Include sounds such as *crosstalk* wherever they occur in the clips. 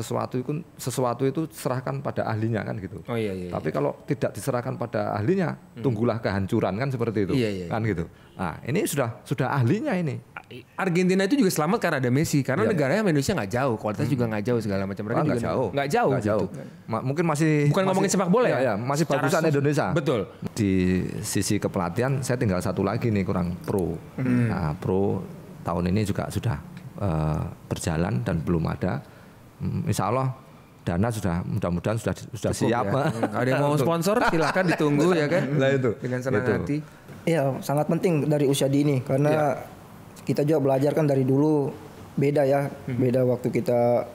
sesuatu itu sesuatu itu serahkan pada ahlinya kan gitu. Oh iya iya. Tapi iya. kalau tidak diserahkan pada ahlinya, hmm. tunggulah kehancuran kan seperti itu. Iya, iya, kan iya. Kan gitu. Nah, ini sudah sudah ahlinya ini. Argentina itu juga selamat karena ada Messi karena iya. negaranya Indonesia nggak jauh, kualitas hmm. juga nggak jauh segala macam. Mereka ah, nggak jauh. Nggak jauh. Gak jauh. Gitu. Ma mungkin masih Bukan masih, ngomongin sepak bola ya. ya masih bagusan Indonesia. Betul. Di sisi kepelatihan saya tinggal satu lagi nih kurang pro. Hmm. Nah, pro tahun ini juga sudah uh, berjalan dan belum ada Insya Allah dana sudah mudah-mudahan sudah sudah Cukup siap. Ya. Ada yang mau sponsor silahkan ditunggu ya kan. Nah itu. Dengan senang itu. hati. Iya, sangat penting dari usia dini karena ya. kita juga belajar kan dari dulu beda ya. Hmm. Beda waktu kita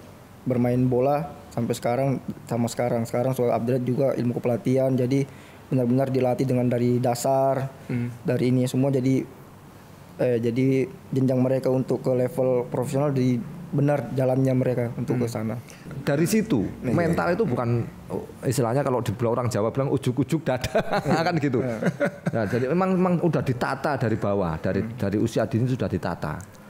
bermain bola sampai sekarang sama sekarang. Sekarang soal update juga ilmu kepelatihan jadi benar-benar dilatih dengan dari dasar hmm. dari ini semua jadi eh, jadi jenjang mereka untuk ke level profesional di benar jalannya mereka untuk hmm. ke sana. Dari situ nah, mental iya. itu bukan oh, istilahnya kalau di orang Jawa bilang ujuk-ujuk dada *laughs* iya. kan gitu. Iya. nah, jadi memang memang udah ditata dari bawah, dari hmm. dari usia dini sudah ditata.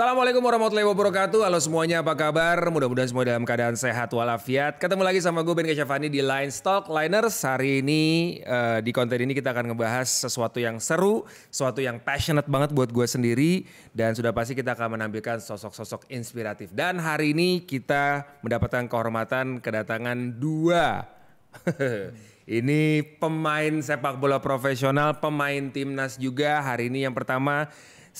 Assalamualaikum warahmatullahi wabarakatuh Halo semuanya apa kabar? Mudah-mudahan semua dalam keadaan sehat walafiat Ketemu lagi sama gue Ben Kecavani di Line Stock Liners Hari ini uh, di konten ini kita akan ngebahas sesuatu yang seru Sesuatu yang passionate banget buat gue sendiri Dan sudah pasti kita akan menampilkan sosok-sosok inspiratif Dan hari ini kita mendapatkan kehormatan kedatangan dua *laughs* Ini pemain sepak bola profesional, pemain timnas juga. Hari ini yang pertama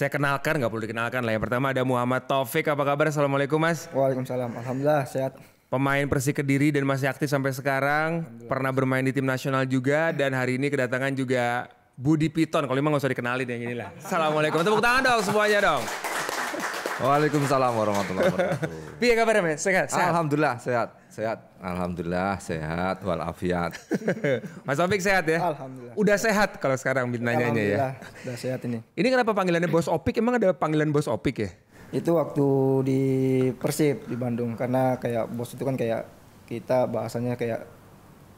saya kenalkan, nggak perlu dikenalkan lah. Yang pertama ada Muhammad Taufik. Apa kabar? Assalamualaikum mas. Waalaikumsalam. Alhamdulillah sehat. Pemain Persik Kediri dan masih aktif sampai sekarang. Pernah bermain di tim nasional juga iya. dan hari ini kedatangan juga Budi Piton. Kalau memang gak usah dikenalin yang inilah. Assalamualaikum. Tepuk tangan dong semuanya dong. Waalaikumsalam warahmatullahi wabarakatuh. *laughs* Piye kabar Mas? Sehat, sehat? Alhamdulillah sehat, sehat. Alhamdulillah sehat walafiat. *laughs* Mas Opik sehat ya? Alhamdulillah. Udah sehat kalau sekarang nanyanya ya. Alhamdulillah. Udah sehat ini. Ini kenapa panggilannya Bos Opik? Emang ada panggilan Bos Opik ya? Itu waktu di Persib di Bandung karena kayak bos itu kan kayak kita bahasanya kayak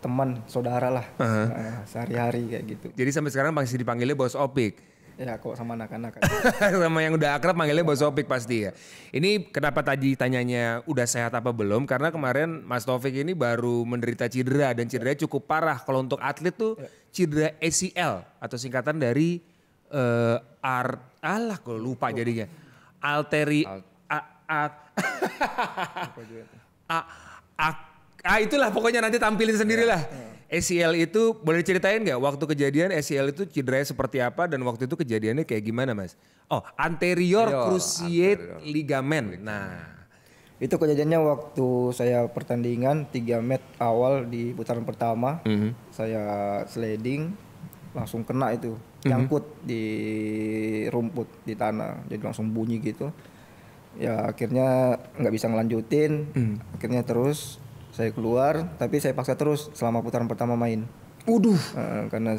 teman, saudara lah. Uh nah, -huh. sehari-hari kayak gitu. Jadi sampai sekarang masih dipanggilnya Bos Opik. Ya kok sama anak-anak. *laughs* sama yang udah akrab manggilnya Bos Topik pasti ya. Ini kenapa tadi tanyanya udah sehat apa belum? Karena kemarin Mas Taufik ini baru menderita cedera dan cedera cukup parah. Kalau untuk atlet tuh ya. cedera ACL atau singkatan dari uh, ar alah kok lupa jadinya. Alteri a, a, a, *laughs* a, a, a, itulah pokoknya nanti tampilin sendirilah. Ya, ya ACL itu boleh ceritain nggak waktu kejadian ACL itu cederanya seperti apa dan waktu itu kejadiannya kayak gimana mas? Oh anterior Yo, cruciate anterior. ligament. Nah itu kejadiannya waktu saya pertandingan 3 met awal di putaran pertama mm -hmm. saya sliding langsung kena itu mhm. nyangkut mm -hmm. di rumput di tanah jadi langsung bunyi gitu ya akhirnya nggak bisa ngelanjutin mm. akhirnya terus saya keluar tapi saya paksa terus selama putaran pertama main Waduh. Uh, karena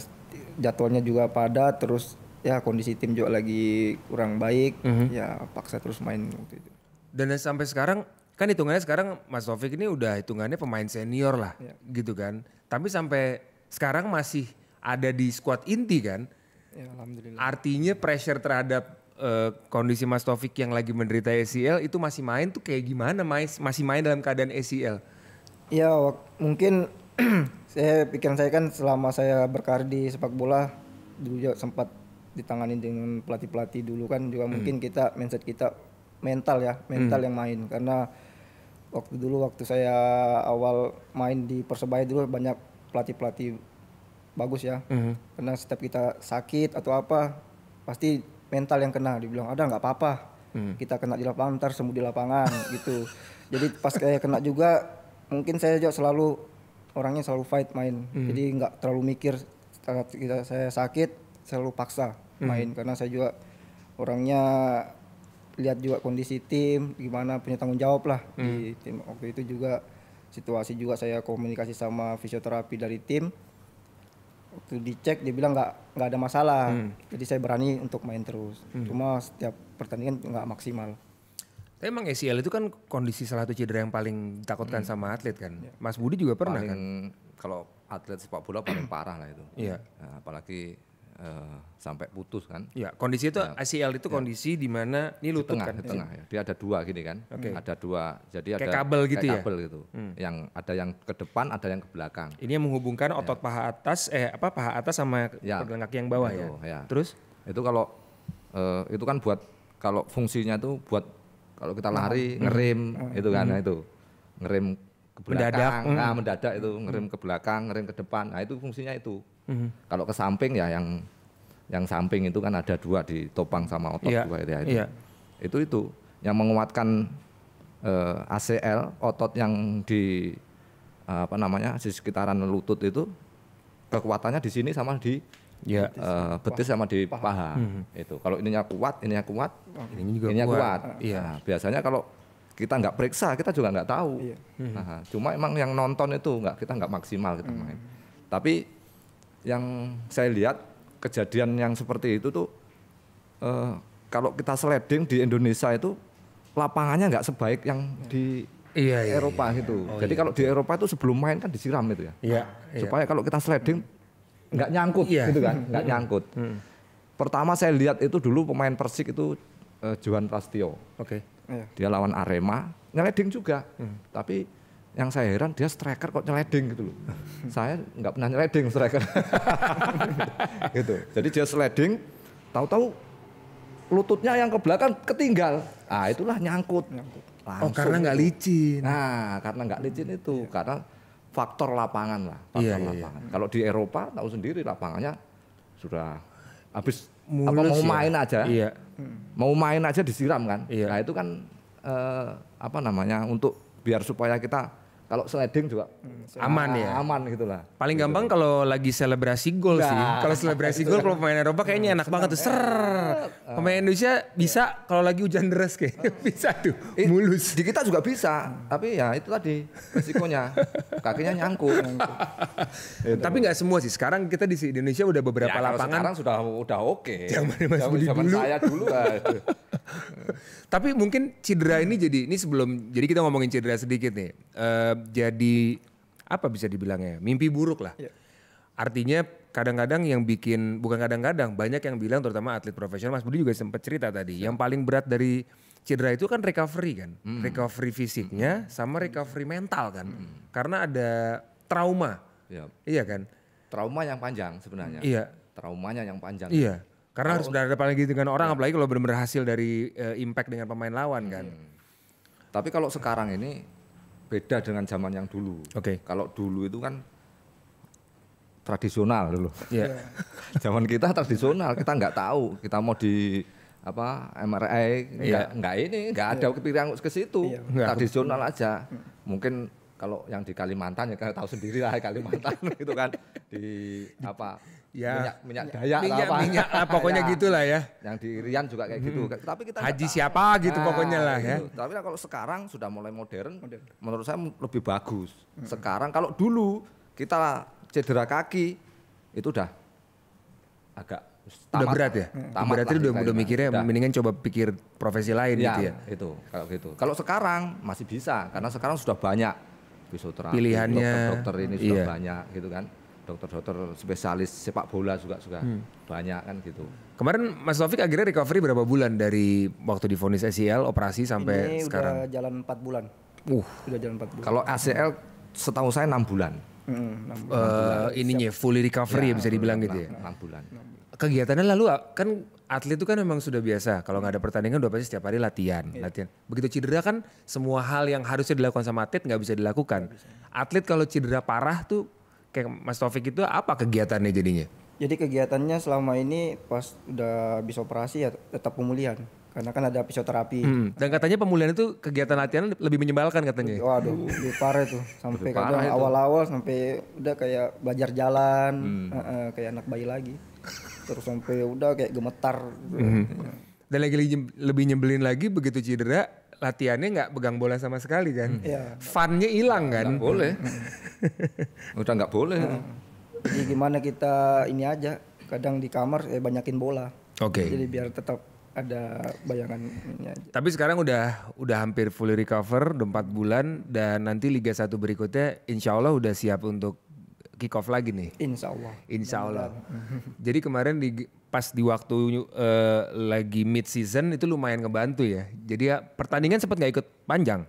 jadwalnya juga padat terus ya kondisi tim juga lagi kurang baik mm -hmm. ya paksa terus main waktu itu. Dan sampai sekarang kan hitungannya sekarang Mas Taufik ini udah hitungannya pemain senior lah ya. gitu kan. Tapi sampai sekarang masih ada di squad inti kan. Ya, alhamdulillah. Artinya pressure terhadap uh, kondisi Mas Taufik yang lagi menderita ACL itu masih main tuh kayak gimana Mas? Masih main dalam keadaan ACL? Ya mungkin *clears throat* saya pikiran saya kan selama saya berkarir di sepak bola dulu juga sempat ditangani dengan pelatih-pelatih dulu kan juga hmm. mungkin kita mindset kita mental ya mental hmm. yang main karena waktu dulu waktu saya awal main di persebaya dulu banyak pelatih-pelatih bagus ya hmm. karena setiap kita sakit atau apa pasti mental yang kena dibilang ada nggak apa-apa hmm. kita kena di lapangan ntar sembuh di lapangan *laughs* gitu jadi pas kayak kena juga mungkin saya juga selalu orangnya selalu fight main hmm. jadi nggak terlalu mikir saat eh, kita saya sakit selalu paksa hmm. main karena saya juga orangnya lihat juga kondisi tim gimana punya tanggung jawab lah hmm. di tim waktu itu juga situasi juga saya komunikasi sama fisioterapi dari tim waktu dicek dia bilang nggak nggak ada masalah hmm. jadi saya berani untuk main terus hmm. cuma setiap pertandingan nggak maksimal tapi emang ACL itu kan kondisi salah satu cedera yang paling takutkan hmm. sama atlet kan. Ya. Mas Budi juga pernah paling, kan. Kalau atlet sepak bola paling *clears throat* parah lah itu. Iya. Nah, apalagi uh, sampai putus kan. Iya. Kondisi itu ya. ACL itu ya. kondisi di mana ini lutut tengah, kan. Di tengah iya. ya. Dia ada dua gini kan. Okay. Ada dua. Jadi kayak ada kabel gitu kayak ya. kabel gitu. Hmm. Yang ada yang ke depan, ada yang ke belakang. Ini yang menghubungkan ya. otot paha atas eh apa paha atas sama ya. pergelangan kaki yang bawah ya? itu, ya. ya. Terus itu kalau uh, itu kan buat kalau fungsinya itu buat kalau kita nah, lari hmm. ngerim hmm. itu kan hmm. itu ngerim ke belakang, mendadak, nah, hmm. mendadak itu hmm. ngerim ke belakang, ngerim ke depan. Nah itu fungsinya itu. Hmm. Kalau ke samping ya yang yang samping itu kan ada dua di topang sama otot yeah. dua itu. Yeah. Iya. Itu itu yang menguatkan uh, eh, ACL otot yang di apa namanya di sekitaran lutut itu kekuatannya di sini sama di Ya, gitu eh, betis, uh, betis sama di paha. paha. Hmm. Itu. Kalau ininya kuat, ininya kuat, oh, ininya juga ininya kuat. kuat. Iya. Nah, biasanya kalau kita nggak periksa, kita juga nggak tahu. Iya. Hmm. Nah, cuma emang yang nonton itu nggak kita nggak maksimal kita hmm. main. Tapi yang saya lihat kejadian yang seperti itu tuh uh, kalau kita sledding di Indonesia itu lapangannya nggak sebaik yang di iya, iya, Eropa iya. gitu. Oh, Jadi iya. kalau di Eropa itu sebelum main kan disiram itu ya. Iya. Supaya iya. kalau kita sliding nggak nyangkut yeah. gitu kan, nggak nyangkut. Hmm. Pertama saya lihat itu dulu pemain Persik itu uh, eh, Juan Prastio. Oke. Okay. Iya. Dia lawan Arema, nyeleding juga. Hmm. Tapi yang saya heran dia striker kok nyeleding gitu loh. saya nggak pernah nyeleding striker. *laughs* gitu. Jadi dia sliding, tahu-tahu lututnya yang ke belakang ketinggal. Ah, itulah nyangkut. nyangkut. Langsung. Oh, karena nggak licin. Nah, karena nggak licin itu, iya. karena faktor lapangan lah, iya, faktor iya, iya. lapangan. Iya. Kalau di Eropa tahu sendiri lapangannya sudah habis Mulus apa mau ya. main aja. Iya. Mau main aja disiram kan. Iya. Nah, itu kan eh, apa namanya untuk biar supaya kita kalau sliding juga hmm, aman ya. Ah, aman gitulah. Paling gitu. gampang kalau lagi selebrasi gol sih. Nah. Kalau selebrasi gol kalau pemain Eropa kayaknya enak banget tuh. Ser. Pemain Indonesia bisa kalau lagi hujan deras kayak *laughs* bisa tuh. Iya, mulus. Di kita juga bisa, tapi ya itu tadi resikonya. Kakinya nyangkut. Gitu. Tapi nggak semua sih. Sekarang kita di Indonesia udah beberapa ya, lapangan. Sekarang sudah udah oke. Okay. Zaman Mas dulu. saya dulu. Ah, *laughs* Tapi mungkin cedera ini jadi ini sebelum jadi kita ngomongin cedera sedikit nih. Uh, jadi apa bisa dibilangnya? Mimpi buruk lah. Yeah. Artinya kadang-kadang yang bikin bukan kadang-kadang banyak yang bilang terutama atlet profesional Mas Budi juga sempat cerita tadi. Yeah. Yang paling berat dari cedera itu kan recovery kan. Mm. Recovery fisiknya sama recovery mental kan. Mm. Karena ada trauma. Yeah. Iya kan? Trauma yang panjang sebenarnya. Iya. Traumanya yang panjang. Iya karena oh. harus berhadapan lagi dengan orang ya. apalagi kalau benar-benar hasil dari uh, impact dengan pemain lawan kan. Hmm. Tapi kalau sekarang ini beda dengan zaman yang dulu. Oke. Okay. Kalau dulu itu kan tradisional dulu. Iya. Yeah. *laughs* zaman kita tradisional, kita nggak tahu kita mau di apa MRI enggak yeah. ini enggak ada yeah. kepikiran ke situ. Yeah. Tradisional hmm. aja. Mungkin kalau yang di Kalimantan ya tahu sendiri lah Kalimantan *laughs* itu kan di apa ya minyak, minyak daya minyak, lah, minyak lah pokoknya ya. gitulah ya yang di Rian juga kayak gitu hmm. tapi kita haji siapa gitu nah, pokoknya lah ya gitu. tapi kalau sekarang sudah mulai modern, modern menurut saya lebih bagus hmm. sekarang kalau dulu kita cedera kaki itu udah agak tamat, udah berat ya hmm. tamat berarti udah udah mikirnya udah. mendingan coba pikir profesi lain ya, gitu ya itu kalau gitu kalau sekarang masih bisa karena sekarang sudah banyak fisioterapi pilihannya dokter, dokter ini sudah iya. banyak gitu kan dokter-dokter spesialis sepak bola juga suka hmm. banyak kan gitu. Kemarin Mas Taufik akhirnya recovery berapa bulan dari waktu difonis ACL operasi sampai Ini sekarang? Ini jalan 4 bulan. Uh, sudah jalan 4 bulan. Kalau ACL setahu saya 6 bulan. Hmm, 6 bulan. Uh, ininya fully recovery ya, ya bisa dibilang gitu ya. 6 bulan. Kegiatannya lalu kan atlet itu kan memang sudah biasa kalau nggak ada pertandingan udah pasti setiap hari latihan, yeah. latihan. Begitu cedera kan semua hal yang harusnya dilakukan sama atlet nggak bisa dilakukan. Atlet kalau cedera parah tuh kayak Mas Taufik itu apa kegiatannya jadinya? Jadi kegiatannya selama ini pas udah habis operasi ya tetap pemulihan karena kan ada fisioterapi. Hmm. Dan katanya pemulihan itu kegiatan latihan lebih menyebalkan katanya. Waduh, lebih parah tuh sampai kadang awal-awal sampai udah kayak belajar jalan, hmm. uh, uh, kayak anak bayi lagi. Terus sampai udah kayak gemetar. Hmm. Dan lagi lebih nyebelin lagi begitu cedera latihannya nggak pegang bola sama sekali kan. Hmm. yeah. Funnya hilang kan. Gak boleh. *laughs* Udah nggak boleh. Jadi gimana kita ini aja kadang di kamar eh banyakin bola. Oke. Okay. Jadi biar tetap ada bayangan ini aja. Tapi sekarang udah udah hampir fully recover udah 4 bulan dan nanti Liga 1 berikutnya insya Allah udah siap untuk kick off lagi nih. Insya Allah. Insya Allah. Jadi kemarin di pas di waktu uh, lagi mid season itu lumayan ngebantu ya. Jadi ya, pertandingan sempat nggak ikut panjang.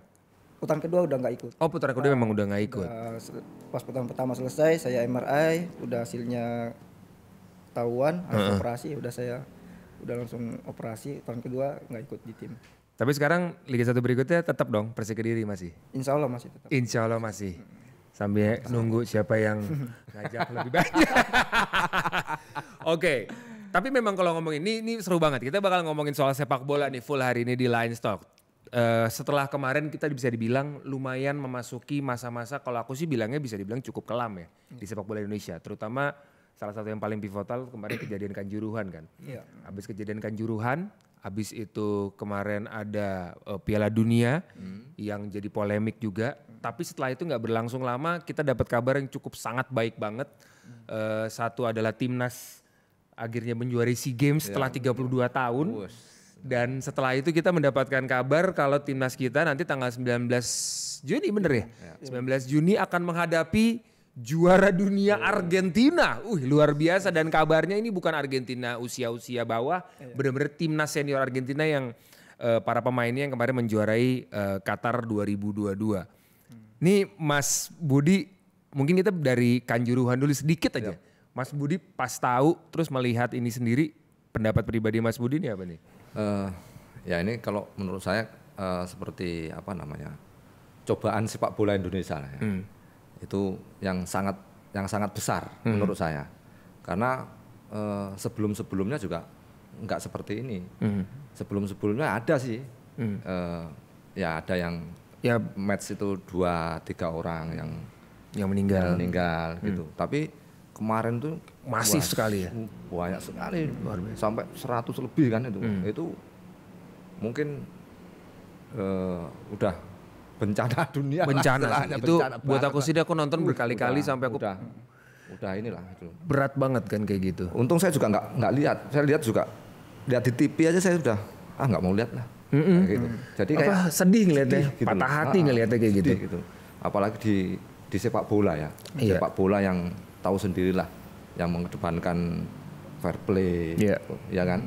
Putaran kedua udah nggak ikut. Oh putaran kedua nah, memang udah nggak ikut. Udah, pas putaran pertama selesai saya MRI udah hasilnya ketahuan harus uh -uh. operasi udah saya udah langsung operasi Putaran kedua nggak ikut di tim. Tapi sekarang Liga satu berikutnya tetap dong Persik Kediri masih? Insya Allah masih tetap. Insya Allah masih. Hmm sambil nunggu siapa yang *laughs* ngajak lebih banyak. *laughs* Oke. Okay. Tapi memang kalau ngomongin ini ini seru banget. Kita bakal ngomongin soal sepak bola nih full hari ini di Line Stock. Uh, eh, setelah kemarin kita bisa dibilang lumayan memasuki masa-masa kalau aku sih bilangnya bisa dibilang cukup kelam ya di sepak bola Indonesia, terutama salah satu yang paling pivotal kemarin kejadian kanjuruhan kan. Iya. Yeah. Habis kejadian kanjuruhan, habis itu kemarin ada uh, Piala Dunia hmm. yang jadi polemik juga tapi setelah itu nggak berlangsung lama kita dapat kabar yang cukup sangat baik banget. Hmm. Uh, satu adalah timnas akhirnya menjuari SEA Games ya, setelah 32 tahun. Bus. Dan setelah itu kita mendapatkan kabar kalau timnas kita nanti tanggal 19 Juni bener ya? ya. 19 Juni akan menghadapi juara dunia yeah. Argentina. Uh, luar biasa dan kabarnya ini bukan Argentina usia-usia bawah, yeah. benar-benar timnas senior Argentina yang uh, para pemainnya yang kemarin menjuarai uh, Qatar 2022. Ini Mas Budi, mungkin kita dari kanjuruhan dulu sedikit aja. Yep. Iya. Mas Budi pas tahu terus melihat ini sendiri, pendapat pribadi Mas Budi ini apa nih? Uh, ya ini kalau menurut saya uh, seperti apa namanya cobaan sepak bola Indonesia ya. Hmm. Itu yang sangat yang sangat besar hmm. menurut saya karena uh, eh, sebelum sebelumnya juga nggak seperti ini. Hmm. Sebelum sebelumnya ada sih hmm. uh, ya ada yang ya match itu dua tiga orang yang yang meninggal yang meninggal hmm. gitu tapi kemarin tuh masih wah, sekali ya banyak sekali Luar sampai 100 lebih kan itu hmm. itu mungkin uh, udah bencana *laughs* dunia bencana lah, itu bencana buat aku sih aku nonton uh, berkali-kali sampai aku udah udah inilah itu berat banget kan kayak gitu untung saya juga nggak nggak lihat saya lihat juga lihat di TV aja saya sudah ah nggak mau lihat lah Mm -hmm. kayak gitu. Jadi kayak Apa, sedih ngeliatnya, gitu. patah hati ngeliatnya kayak gitu. gitu. Apalagi di di sepak bola ya. Iya. Sepak bola yang tahu sendirilah yang mengedepankan fair play, yeah. ya kan,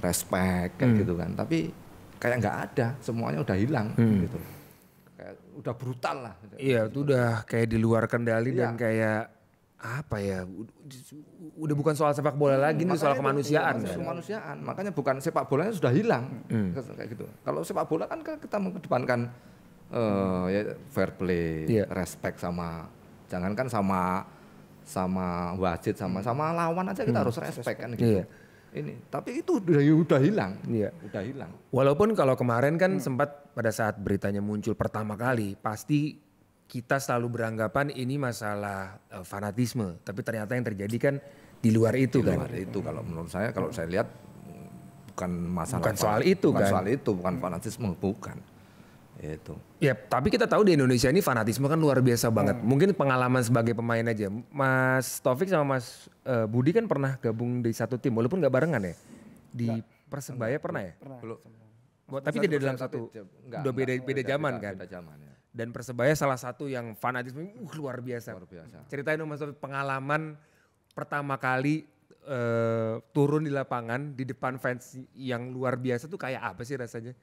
respect kayak mm. gitu kan. Tapi kayak nggak ada, semuanya udah hilang mm. gitu. Kayak udah brutal lah. Iya, itu udah kayak di luar kendali iya. dan kayak apa ya udah bukan soal sepak bola lagi hmm, nih soal kemanusiaan itu, iya, kan? kemanusiaan makanya bukan sepak bolanya sudah hilang hmm. kayak gitu kalau sepak bola kan kita mengedepankan uh, ya fair play yeah. respect sama jangan kan sama sama wasit sama sama lawan aja kita hmm. harus respect kan gitu yeah. ini tapi itu udah udah hilang yeah. udah hilang walaupun kalau kemarin kan hmm. sempat pada saat beritanya muncul pertama kali pasti kita selalu beranggapan ini masalah uh, fanatisme, tapi ternyata yang terjadi kan di luar itu di kan. luar kan. itu kalau menurut saya kalau saya lihat bukan masalah bukan soal itu bukan kan. soal itu bukan fanatisme bukan itu. Ya, tapi kita tahu di Indonesia ini fanatisme kan luar biasa banget. Hmm. Mungkin pengalaman sebagai pemain aja. Mas Taufik sama Mas uh, Budi kan pernah gabung di satu tim, walaupun nggak barengan ya. Di enggak. Persebaya pernah ya? Pernah. Belum. Tapi tidak dalam satu. Enggak, udah beda beda, zaman kan. Beda zaman ya dan persebaya salah satu yang fanatisme uh, luar biasa. Luar biasa. Ceritain dong Mas pengalaman pertama kali uh, turun di lapangan di depan fans yang luar biasa tuh kayak apa sih rasanya?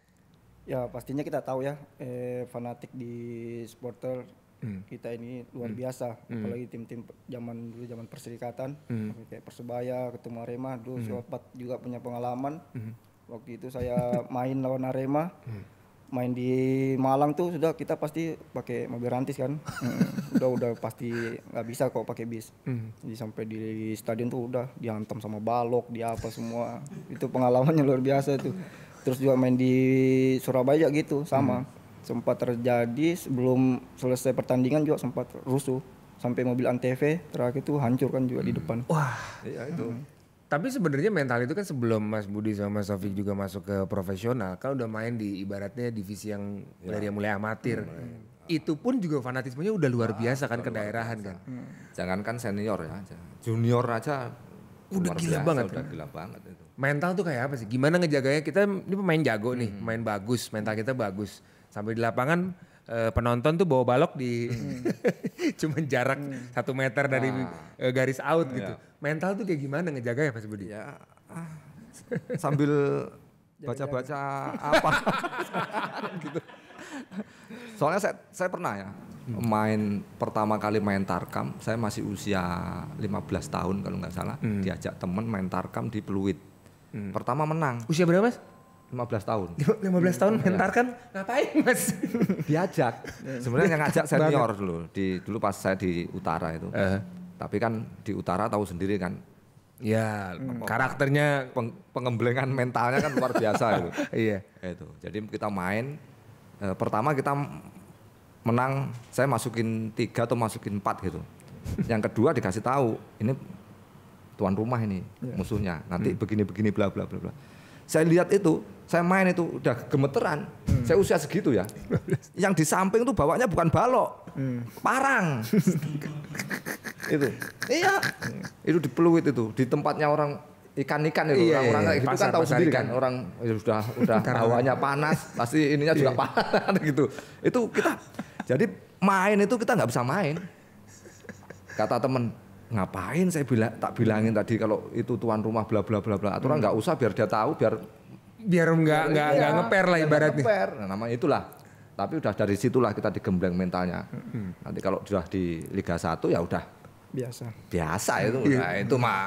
Ya pastinya kita tahu ya eh, fanatik di supporter hmm. kita ini luar hmm. biasa hmm. apalagi tim-tim zaman dulu zaman perserikatan hmm. kayak persebaya ketemu arema dulu hmm. sobat juga punya pengalaman hmm. waktu itu saya *laughs* main lawan arema hmm main di Malang tuh sudah kita pasti pakai mobil rantis kan hmm. udah udah pasti nggak bisa kok pakai bis hmm. jadi sampai di stadion tuh udah diantem sama balok di apa semua itu pengalamannya luar biasa tuh terus juga main di Surabaya gitu sama hmm. sempat terjadi sebelum selesai pertandingan juga sempat rusuh sampai mobil antv terakhir tuh hancur kan juga hmm. di depan wah ya itu hmm tapi sebenarnya mental itu kan sebelum Mas Budi sama Mas Sofik juga masuk ke profesional, kan udah main di ibaratnya divisi yang ya. dari yang mulai amatir. Hmm. Itu pun juga fanatismenya udah luar ah, biasa kan kan kedaerahan kan. Hmm. Jangankan senior ya, junior aja udah gila biasa, banget. Udah gila banget itu. Mental tuh kayak apa sih? Gimana ngejaganya? Kita ini pemain jago hmm. nih, main bagus, mental kita bagus. Sampai di lapangan Eh, penonton tuh bawa balok di hmm. *laughs* cuman jarak hmm. satu meter dari ah. garis out gitu. Ya. Mental tuh kayak gimana ngejaga ya Mas Budi? Ya ah, sambil baca-baca apa gitu. Soalnya saya, saya pernah ya hmm. main pertama kali main tarkam, saya masih usia 15 tahun kalau nggak salah, hmm. diajak temen main tarkam di Pluit. Hmm. Pertama menang. Usia berapa, Mas? 15 tahun. 15 *laughs* tahun mentar iya. kan ngapain mas? *laughs* Diajak. Sebenarnya yang ngajak senior dulu. Di, dulu pas saya di utara itu. Uh. Tapi kan di utara tahu sendiri kan. Ya hmm. karakternya. Peng, pengemblengan mentalnya kan luar biasa itu. *laughs* Iya. Itu. Jadi kita main. E, pertama kita menang. Saya masukin tiga atau masukin empat gitu. Yang kedua dikasih tahu. Ini tuan rumah ini yeah. musuhnya. Nanti hmm. begini-begini bla bla bla bla saya lihat itu, saya main itu udah gemeteran. Hmm. Saya usia segitu ya. Yang di samping tuh bawanya bukan balok, hmm. parang. *laughs* itu, iya, itu di peluit itu, di tempatnya orang ikan-ikan itu iya, orang-orang iya, iya. Gitu kan tahu sendiri kan orang ya sudah udah hawanya *laughs* panas pasti ininya juga iya. panas *laughs* gitu itu kita jadi main itu kita nggak bisa main kata temen ngapain saya bilang tak bilangin tadi kalau itu tuan rumah bla bla bla bla aturan hmm. nggak hmm. usah biar dia tahu biar biar nggak iya, nggak nggak iya, ngeper lah ibaratnya ngeper. Nah, namanya itulah tapi udah dari situlah kita digembleng mentalnya hmm. nanti kalau sudah di Liga 1 ya udah biasa biasa itu hmm. nah, itu mah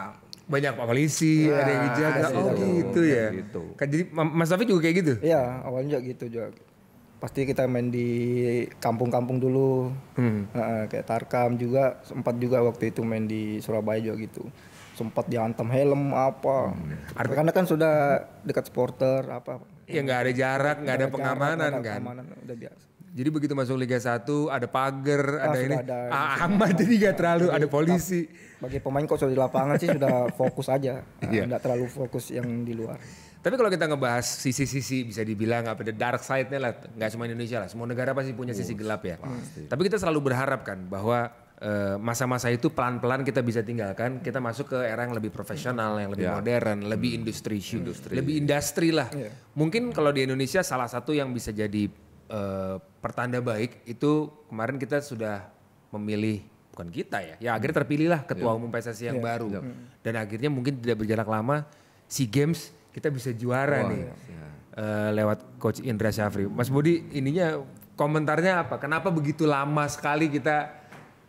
banyak pak polisi ya, ada yang dijaga oh gitu, ya gitu. kan jadi Mas Safi juga kayak gitu ya awalnya juga gitu juga pasti kita main di kampung-kampung dulu hmm. nah, kayak Tarkam juga sempat juga waktu itu main di Surabaya juga gitu sempat diantem helm apa hmm. Arti... karena kan sudah dekat supporter apa ya nggak ada jarak nggak ada, ada pengamanan jarak, kan pengamanan, udah biasa jadi begitu masuk Liga 1 ada pagar, ah, ada ini ada, ah, jadi nggak terlalu ada polisi. Bagi pemain kok di lapangan sih sudah *laughs* fokus aja, ah, iya. nggak yeah. terlalu fokus yang di luar. Tapi kalau kita ngebahas sisi-sisi bisa dibilang apa the dark side-nya lah, nggak cuma Indonesia lah, semua negara pasti punya sisi gelap ya. Pasti. Tapi kita selalu berharap kan bahwa eh, masa-masa itu pelan-pelan kita bisa tinggalkan, kita masuk ke era yang lebih profesional, yang lebih ya. modern, lebih hmm. industri, industri, lebih industri lah. Ya. Mungkin kalau di Indonesia salah satu yang bisa jadi uh, pertanda baik itu kemarin kita sudah memilih bukan kita ya, ya akhirnya terpilihlah ketua yeah. umum PSSI yang yeah. baru yeah. dan akhirnya mungkin tidak berjarak lama Sea Games kita bisa juara oh, nih. Ya. Uh, lewat coach Indra Syafri. Mas Budi, ininya komentarnya apa? Kenapa begitu lama sekali kita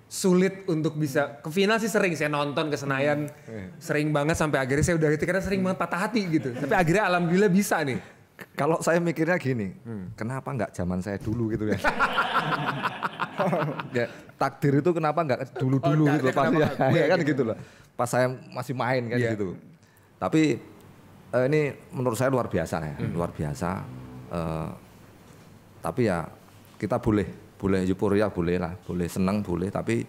sulit untuk bisa ke final sih sering saya nonton ke Senayan hmm. sering banget sampai akhirnya saya udah gitu, karena sering banget patah hati gitu tapi akhirnya alhamdulillah bisa nih kalau saya mikirnya gini hmm. kenapa nggak zaman saya dulu gitu ya *laughs* ya takdir itu kenapa nggak dulu dulu oh, gitu pasti ya, iya, *laughs* ya kan gitu. gitu loh pas saya masih main kan yeah. gitu tapi uh, ini menurut saya luar biasa ya, hmm. luar biasa. Uh, tapi ya kita boleh, boleh euforia boleh lah, boleh senang boleh, tapi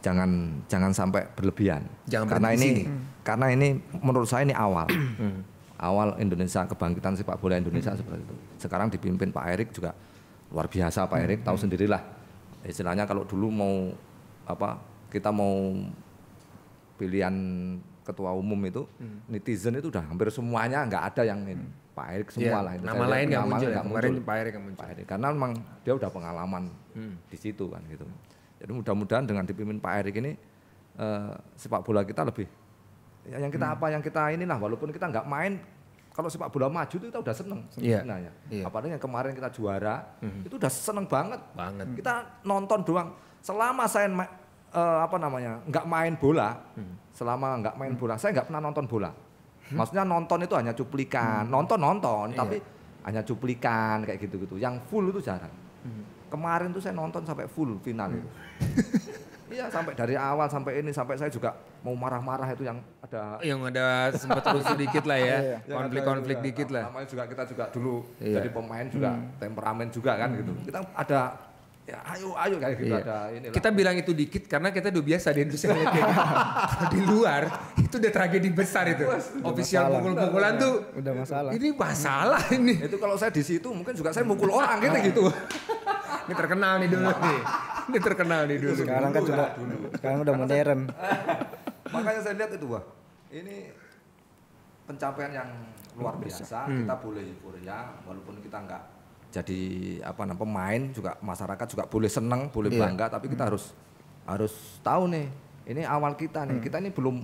jangan jangan sampai berlebihan. Jangan karena ini hmm. karena ini menurut saya ini awal. Hmm. awal Indonesia kebangkitan sepak bola Indonesia hmm. seperti itu. Sekarang dipimpin Pak Erik juga luar biasa Pak Erik, tahu sendirilah. Istilahnya kalau dulu mau apa kita mau pilihan ketua umum itu hmm. netizen itu udah hampir semuanya nggak ada yang ini hmm. Pak Erick iya, semua yeah. lah itu nama lain nggak muncul, ya, muncul. Pak Erick muncul Pak Erick karena memang dia udah pengalaman hmm. di situ kan gitu jadi mudah-mudahan dengan dipimpin Pak Erick ini uh, sepak bola kita lebih ya, yang kita hmm. apa yang kita ini nah walaupun kita nggak main kalau sepak bola maju itu kita udah seneng iya. sebenarnya. Yeah. Yeah. Apalagi yang kemarin kita juara, -hmm. itu udah seneng banget. Banget. Kita nonton doang. Selama saya uh, apa namanya nggak main bola hmm. selama nggak main hmm. bola saya nggak pernah nonton bola hmm. maksudnya nonton itu hanya cuplikan hmm. nonton nonton iya. tapi hanya cuplikan kayak gitu gitu yang full itu jarang hmm. kemarin tuh saya nonton sampai full final hmm. itu Iya sampai dari awal sampai ini sampai saya juga mau marah-marah itu yang ada yang ada sempat terus sedikit lah ya *laughs* iya, iya. konflik-konflik dikit lah. Namanya juga kita juga dulu iya. jadi pemain juga hmm. temperamen juga kan gitu. Hmm. Kita ada Ya, ayo ayo kan kita gitu iya. ada ini kita bilang itu dikit karena kita udah biasa di Indonesia kayak gitu. di luar itu udah tragedi besar itu official mukul-mukulan tuh udah masalah ini masalah ini itu kalau saya di situ mungkin juga saya mukul orang gitu gitu ini terkenal nih dulu nih ini terkenal nih dulu sekarang kan sudah sekarang udah modern *laughs* makanya saya lihat itu wah ini pencapaian yang luar biasa, hmm. kita boleh euforia ya, walaupun kita nggak jadi apa namanya pemain juga masyarakat juga boleh seneng boleh iya. bangga tapi kita hmm. harus harus tahu nih ini awal kita nih hmm. kita ini belum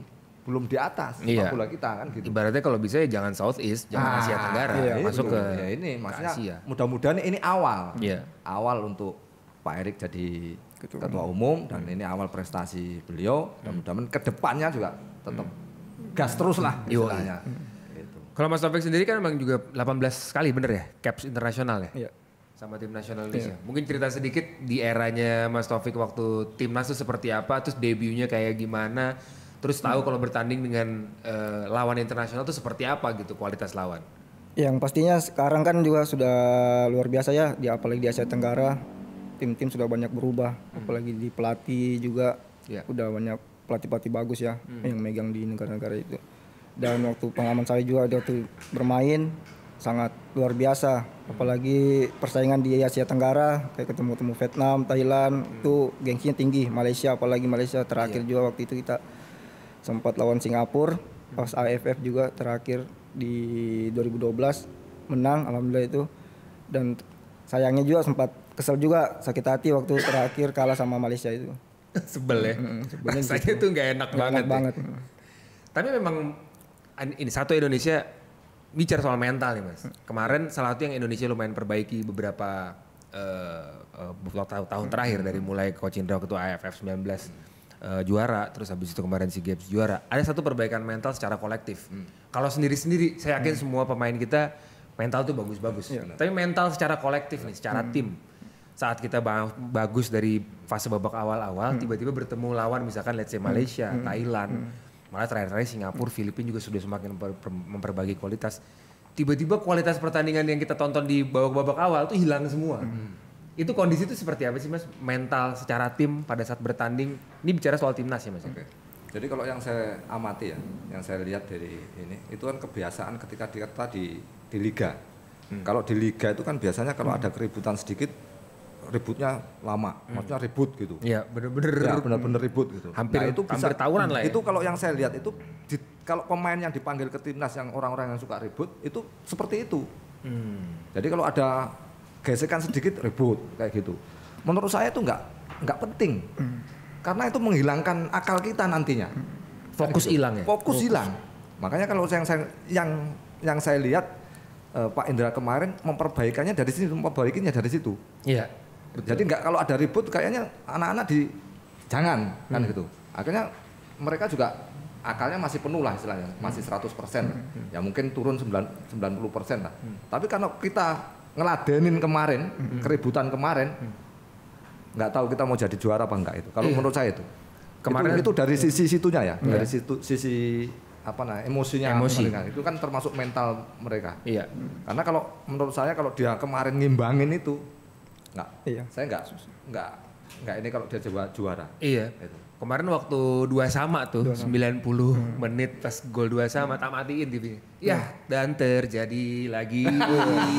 belum di atas iya. bola kita kan gitu. Ibaratnya kalau bisa ya jangan East jangan ah, Asia Tenggara, iya, masuk iya, ke ya, ini maksudnya mudah-mudahan ini awal. Iya. Awal untuk Pak Erik jadi ketua, ketua umum, umum dan hmm. ini awal prestasi beliau. Hmm. Mudah-mudahan kedepannya juga tetap hmm. gas terus lah istilahnya. Hmm. Kalau Mas Taufik sendiri kan emang juga 18 kali bener ya caps internasional ya? Iya. Sama tim nasional Indonesia. Iya. Mungkin cerita sedikit di eranya Mas Taufik waktu timnas itu seperti apa, terus debutnya kayak gimana, terus tahu hmm. kalau bertanding dengan uh, lawan internasional itu seperti apa gitu kualitas lawan. Yang pastinya sekarang kan juga sudah luar biasa ya, di apalagi di Asia Tenggara tim-tim sudah banyak berubah, hmm. apalagi di pelatih juga yeah. udah banyak pelatih-pelatih bagus ya hmm. yang megang di negara-negara itu dan waktu pengalaman saya juga waktu bermain sangat luar biasa apalagi persaingan di Asia Tenggara kayak ketemu-temu Vietnam, Thailand hmm. itu gengsinya tinggi Malaysia apalagi Malaysia terakhir yeah. juga waktu itu kita sempat lawan Singapura hmm. pas AFF juga terakhir di 2012 menang alhamdulillah itu dan sayangnya juga sempat kesel juga sakit hati waktu terakhir kalah sama Malaysia itu *laughs* sebel ya mm -hmm, rasanya gitu. nggak enak, enak banget, banget. ya. banget tapi memang ini satu Indonesia bicara soal mental nih mas. Kemarin salah satu yang Indonesia lumayan perbaiki beberapa uh, uh, tahun, tahun terakhir dari mulai Coach Indra ketua AFF 19 uh, juara, terus habis itu kemarin si Games juara. Ada satu perbaikan mental secara kolektif. Hmm. Kalau sendiri-sendiri, saya yakin hmm. semua pemain kita mental tuh bagus-bagus. Ya, Tapi mental secara kolektif nih, secara hmm. tim. Saat kita ba bagus dari fase babak awal-awal, hmm. tiba-tiba -awal, hmm. bertemu lawan misalkan let's say hmm. Malaysia, hmm. Thailand. Hmm Malah terakhir-terakhir Singapura, Filipina juga sudah semakin memper memperbaiki kualitas. Tiba-tiba kualitas pertandingan yang kita tonton di babak-babak awal itu hilang semua. Hmm. Itu kondisi itu seperti apa sih mas? Mental secara tim pada saat bertanding. Ini bicara soal timnas ya mas. Okay. Jadi kalau yang saya amati ya, yang saya lihat dari ini, itu kan kebiasaan ketika kita di, di liga. Hmm. Kalau di liga itu kan biasanya kalau hmm. ada keributan sedikit ributnya lama, hmm. maksudnya ribut gitu. Iya, benar-benar Ya, bener-bener ribut gitu. Hampir nah, itu bisa, tawuran lah ya. Itu kalau yang saya lihat itu di, kalau pemain yang dipanggil ke timnas yang orang-orang yang suka ribut itu seperti itu. Hmm. Jadi kalau ada gesekan sedikit ribut kayak gitu. Menurut saya itu enggak enggak penting. Hmm. Karena itu menghilangkan akal kita nantinya. Fokus gitu. hilang ya. Fokus hilang. Makanya kalau yang saya yang yang saya lihat eh, Pak Indra kemarin memperbaikannya dari sini, memperbaikinya dari situ. Iya jadi nggak kalau ada ribut kayaknya anak-anak di jangan kan hmm. kan gitu. Akhirnya mereka juga akalnya masih penuh lah istilahnya, hmm. masih 100%. Hmm, hmm. Ya mungkin turun 90% lah. Hmm. Tapi kalau kita ngeladenin kemarin, hmm. hmm. keributan kemarin, nggak hmm. tahu kita mau jadi juara apa enggak itu. Kalau hmm. menurut saya itu. Kemarin itu, itu dari sisi situnya ya, hmm. dari situ sisi apa nah emosinya Emosi. mereka itu kan termasuk mental mereka. Iya. Karena kalau menurut saya kalau dia kemarin ngimbangin itu Enggak. Iya. Saya enggak enggak enggak ini kalau dia juara. Iya. Itu. Kemarin waktu dua sama tuh, dua 90 hmm. menit pas gol dua sama hmm. tak matiin TV. Ya, hmm. dan terjadi lagi.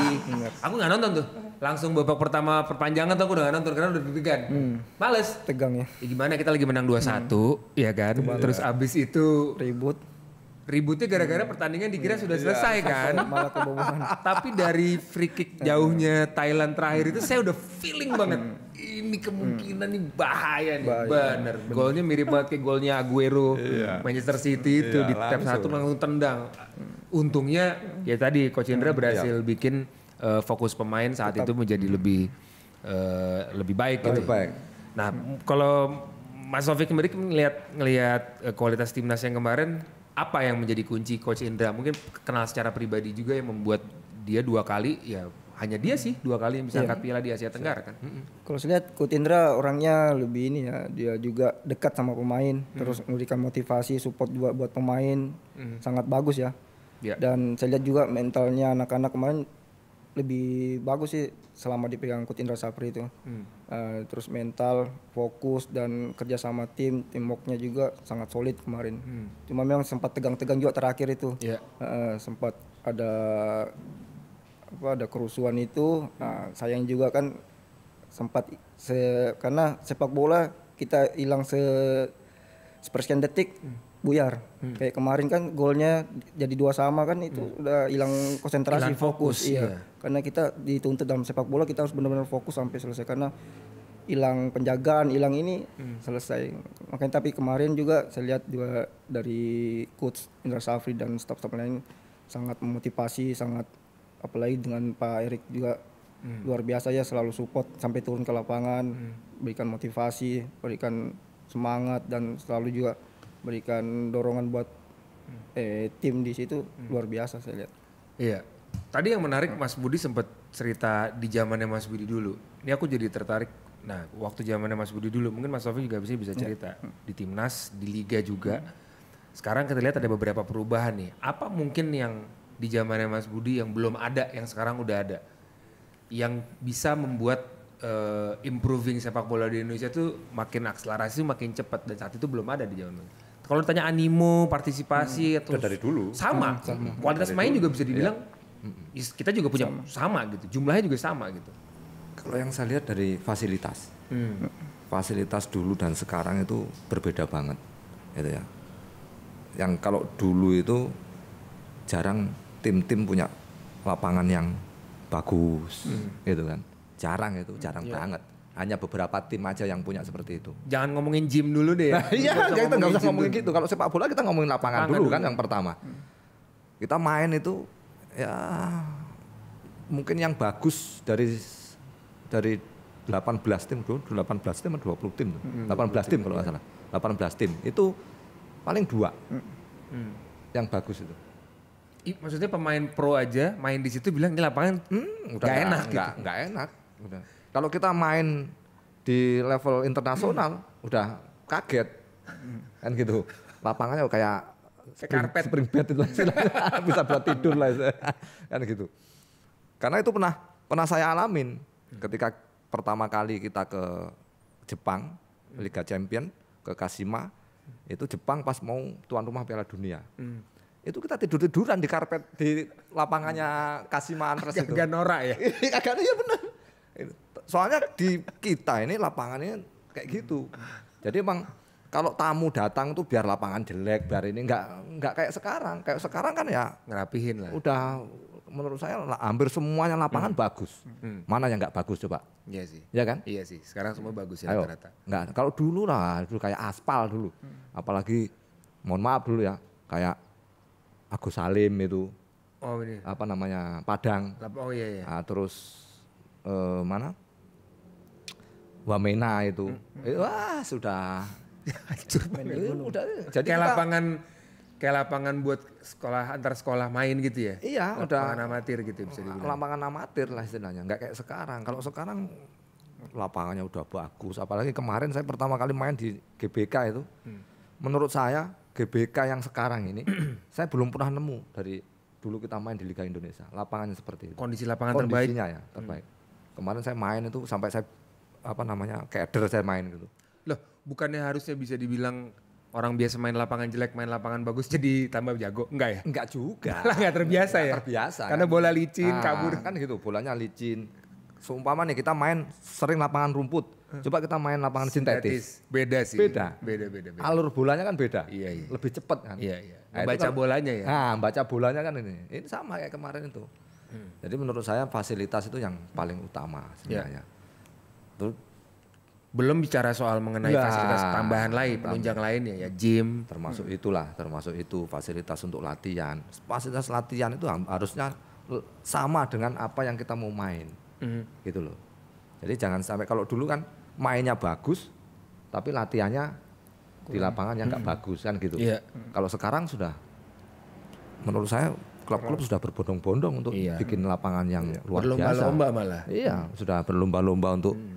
*laughs* aku nggak nonton tuh. Langsung babak pertama perpanjangan tuh aku udah gak nonton karena udah deg-degan. Hmm. Males. Tegang ya. ya gimana kita lagi menang dua 1 hmm. ya kan? Terus abis itu ribut ributnya gara-gara hmm. pertandingan dikira sudah iya. selesai iya. kan *laughs* *laughs* tapi dari free kick jauhnya Thailand terakhir itu saya udah feeling hmm. banget ini kemungkinan ini bahaya nih bahaya, bener. bener golnya mirip banget kayak golnya Aguero iya. Manchester City itu yeah, di tap satu langsung tendang untungnya ya tadi Coach Indra hmm, berhasil yeah. bikin uh, fokus pemain saat Tetap, itu menjadi lebih uh, lebih baik gitu. lebih gitu baik. nah kalau Mas Sofi kemarin melihat ngelihat eh, kualitas timnas yang kemarin apa yang menjadi kunci coach Indra? Mungkin kenal secara pribadi juga yang membuat dia dua kali ya hanya dia sih dua kali yang bisa iya. angkat piala di Asia iya. Tenggara kan. Kalau saya lihat Coach Indra orangnya lebih ini ya, dia juga dekat sama pemain, mm. terus memberikan motivasi, support juga buat pemain. Mm. Sangat bagus ya. Yeah. Dan saya lihat juga mentalnya anak-anak kemarin lebih bagus sih selama dipegang coach Indra Sapri itu. Hmm. Uh, terus mental, fokus dan kerja sama tim, timoknya juga sangat solid kemarin. Hmm. Cuma memang sempat tegang-tegang juga terakhir itu. Yeah. Iya. Uh, sempat ada apa ada kerusuhan itu. Nah, sayang juga kan sempat se karena sepak bola kita hilang se sepersekian detik. Hmm buyar. Hmm. Kayak kemarin kan golnya jadi dua sama kan itu hmm. udah hilang konsentrasi, ilang fokus, fokus. Iya. iya. Karena kita dituntut dalam sepak bola kita harus benar-benar fokus sampai selesai karena hilang penjagaan, hilang ini hmm. selesai. Makanya tapi kemarin juga saya lihat juga dari coach Indra Safri dan staff-staff lain sangat memotivasi, sangat apalagi dengan Pak Erik juga hmm. luar biasa ya selalu support sampai turun ke lapangan, hmm. berikan motivasi, berikan semangat dan selalu juga berikan dorongan buat hmm. eh, tim di situ hmm. luar biasa saya lihat. Iya. Tadi yang menarik Mas Budi sempat cerita di zamannya Mas Budi dulu. Ini aku jadi tertarik. Nah, waktu zamannya Mas Budi dulu, mungkin Mas Sofi juga bisa bisa ya. cerita hmm. di timnas, di liga juga. Hmm. Sekarang kita lihat ada beberapa perubahan nih. Apa mungkin yang di zamannya Mas Budi yang belum ada, yang sekarang udah ada, yang bisa membuat uh, improving sepak bola di Indonesia tuh makin akselerasi, makin cepat dan saat itu belum ada di zaman kalau ditanya animo, partisipasi hmm. atau dari dulu sama, hmm, sama. kualitas main dulu. juga bisa dibilang yeah. Hmm, hmm. kita juga punya sama. sama gitu, jumlahnya juga sama gitu. Kalau yang saya lihat dari fasilitas, hmm. fasilitas dulu dan sekarang itu berbeda banget, gitu ya. Yang kalau dulu itu jarang tim-tim punya lapangan yang bagus, hmm. gitu kan. Jarang itu, jarang iya. banget. Hanya beberapa tim aja yang punya seperti itu. Jangan ngomongin gym dulu deh. Nah, *laughs* iya, kita, kita nggak usah ngomongin gitu. Kalau sepak bola kita ngomongin lapangan, dulu, dulu kan yang pertama. Hmm. Kita main itu ya mungkin yang bagus dari dari 18 tim 18 tim atau 20 tim. 18 hmm, tim, kalau nggak salah. 18 tim itu paling dua hmm. yang bagus itu. I, maksudnya pemain pro aja main di situ bilang ini lapangan hmm, udah gak, enak, enak, gitu. gak, enak. Udah. Kalau kita main di level internasional udah kaget kan gitu. Lapangannya kayak spring, karpet spring bed itu *laughs* bisa buat tidur lah kan gitu. Karena itu pernah pernah saya alamin ketika pertama kali kita ke Jepang Liga Champion ke Kasima itu Jepang pas mau tuan rumah Piala Dunia. Hmm. Itu kita tidur-tiduran di karpet di lapangannya Kasima Antres itu. Agak norak ya. *laughs* Agak ya benar. Soalnya di kita ini lapangannya kayak gitu. Jadi emang kalau tamu datang tuh biar lapangan jelek, biar ini nggak nggak kayak sekarang. Kayak sekarang kan ya ngerapihin lah. Udah menurut saya hampir semuanya lapangan hmm. bagus. Hmm. Mana yang nggak bagus coba? Iya sih. Iya kan? Iya sih. Sekarang semua bagus ya rata-rata. Nggak. Kalau dulu lah, dulu kayak aspal dulu. Hmm. Apalagi mohon maaf dulu ya, kayak Agus Salim itu. Oh, ini. Apa namanya? Padang. Oh iya iya. Nah, terus eh, mana? Wamena itu. Hmm. hmm. Eh, wah, sudah hancur *laughs* eh, eh. jadi lapangan kayak lapangan buat sekolah antar sekolah main gitu ya. Iya, lapangan udah. Lapangan amatir gitu ya, bisa dibilang. Lapangan amatir lah istilahnya, enggak kayak sekarang. Kalau sekarang lapangannya udah bagus, apalagi kemarin saya pertama kali main di GBK itu. Hmm. Menurut saya GBK yang sekarang ini *clears throat* saya belum pernah nemu dari dulu kita main di Liga Indonesia. Lapangannya seperti itu. Kondisi lapangan Kondisinya terbaik. Kondisinya ya, terbaik. Hmm. Kemarin saya main itu sampai saya apa namanya keder saya main gitu. Loh, bukannya harusnya bisa dibilang orang biasa main lapangan jelek main lapangan bagus jadi tambah jago enggak ya enggak juga *laughs* lah enggak terbiasa ya terbiasa karena kan. bola licin nah, kabur kan gitu bolanya licin seumpama nih kita main sering lapangan rumput coba kita main lapangan sintetis, sintetis. beda sih beda. beda beda beda alur bolanya kan beda iya, iya. lebih cepat kan iya iya nah, baca kan, bolanya ya nah baca bolanya kan ini ini sama kayak kemarin itu hmm. jadi menurut saya fasilitas itu yang paling utama iya. sebenarnya yeah belum bicara soal mengenai Nggak. fasilitas tambahan lain, penunjang lain ya gym. Termasuk itulah, termasuk itu fasilitas untuk latihan. Fasilitas latihan itu harusnya sama dengan apa yang kita mau main, hmm. gitu loh. Jadi jangan sampai kalau dulu kan mainnya bagus, tapi latihannya Kurang. di lapangannya nggak gak mhm. bagus kan gitu. Yeah. Kalau sekarang sudah, menurut saya klub-klub sudah berbondong-bondong untuk iya. bikin lapangan yang iya. luar berlomba biasa. Berlomba-lomba malah. Iya, sudah berlomba-lomba untuk hmm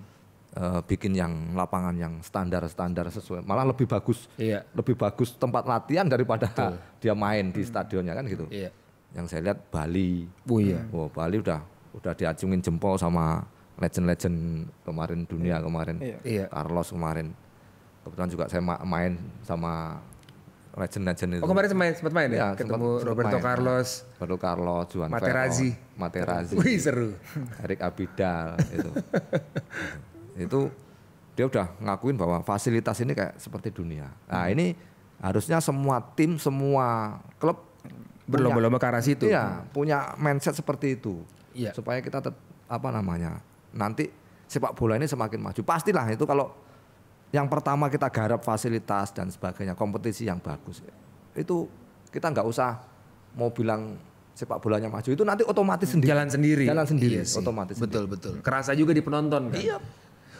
uh, bikin yang lapangan yang standar-standar sesuai. Malah lebih bagus, iya. lebih bagus tempat latihan daripada Betul. *laughs* dia main di stadionnya kan gitu. Iya. Yang saya lihat Bali, oh, iya. oh Bali udah udah diacungin jempol sama legend-legend kemarin dunia iya. kemarin, iya. iya. Carlos kemarin. Kebetulan juga saya main sama legend-legend itu. Oh kemarin main, sempat main ya, ya ketemu sempat, Roberto main, Carlos, Roberto Carlos, Juan Materazzi, Materazzi, Wih, seru, Erik Abidal itu. *laughs* itu dia udah ngakuin bahwa fasilitas ini kayak seperti dunia. Nah ini harusnya semua tim, semua klub berlomba-lomba ke arah situ. Iya, punya mindset seperti itu. Iya. Supaya kita tetap apa namanya? Nanti sepak bola ini semakin maju. Pastilah itu kalau yang pertama kita garap fasilitas dan sebagainya, kompetisi yang bagus. Itu kita nggak usah mau bilang sepak bolanya maju itu nanti otomatis sendiri. Jalan sendiri. Jalan sendiri, iya otomatis. Betul, betul. Kerasa juga di penonton kan. Iya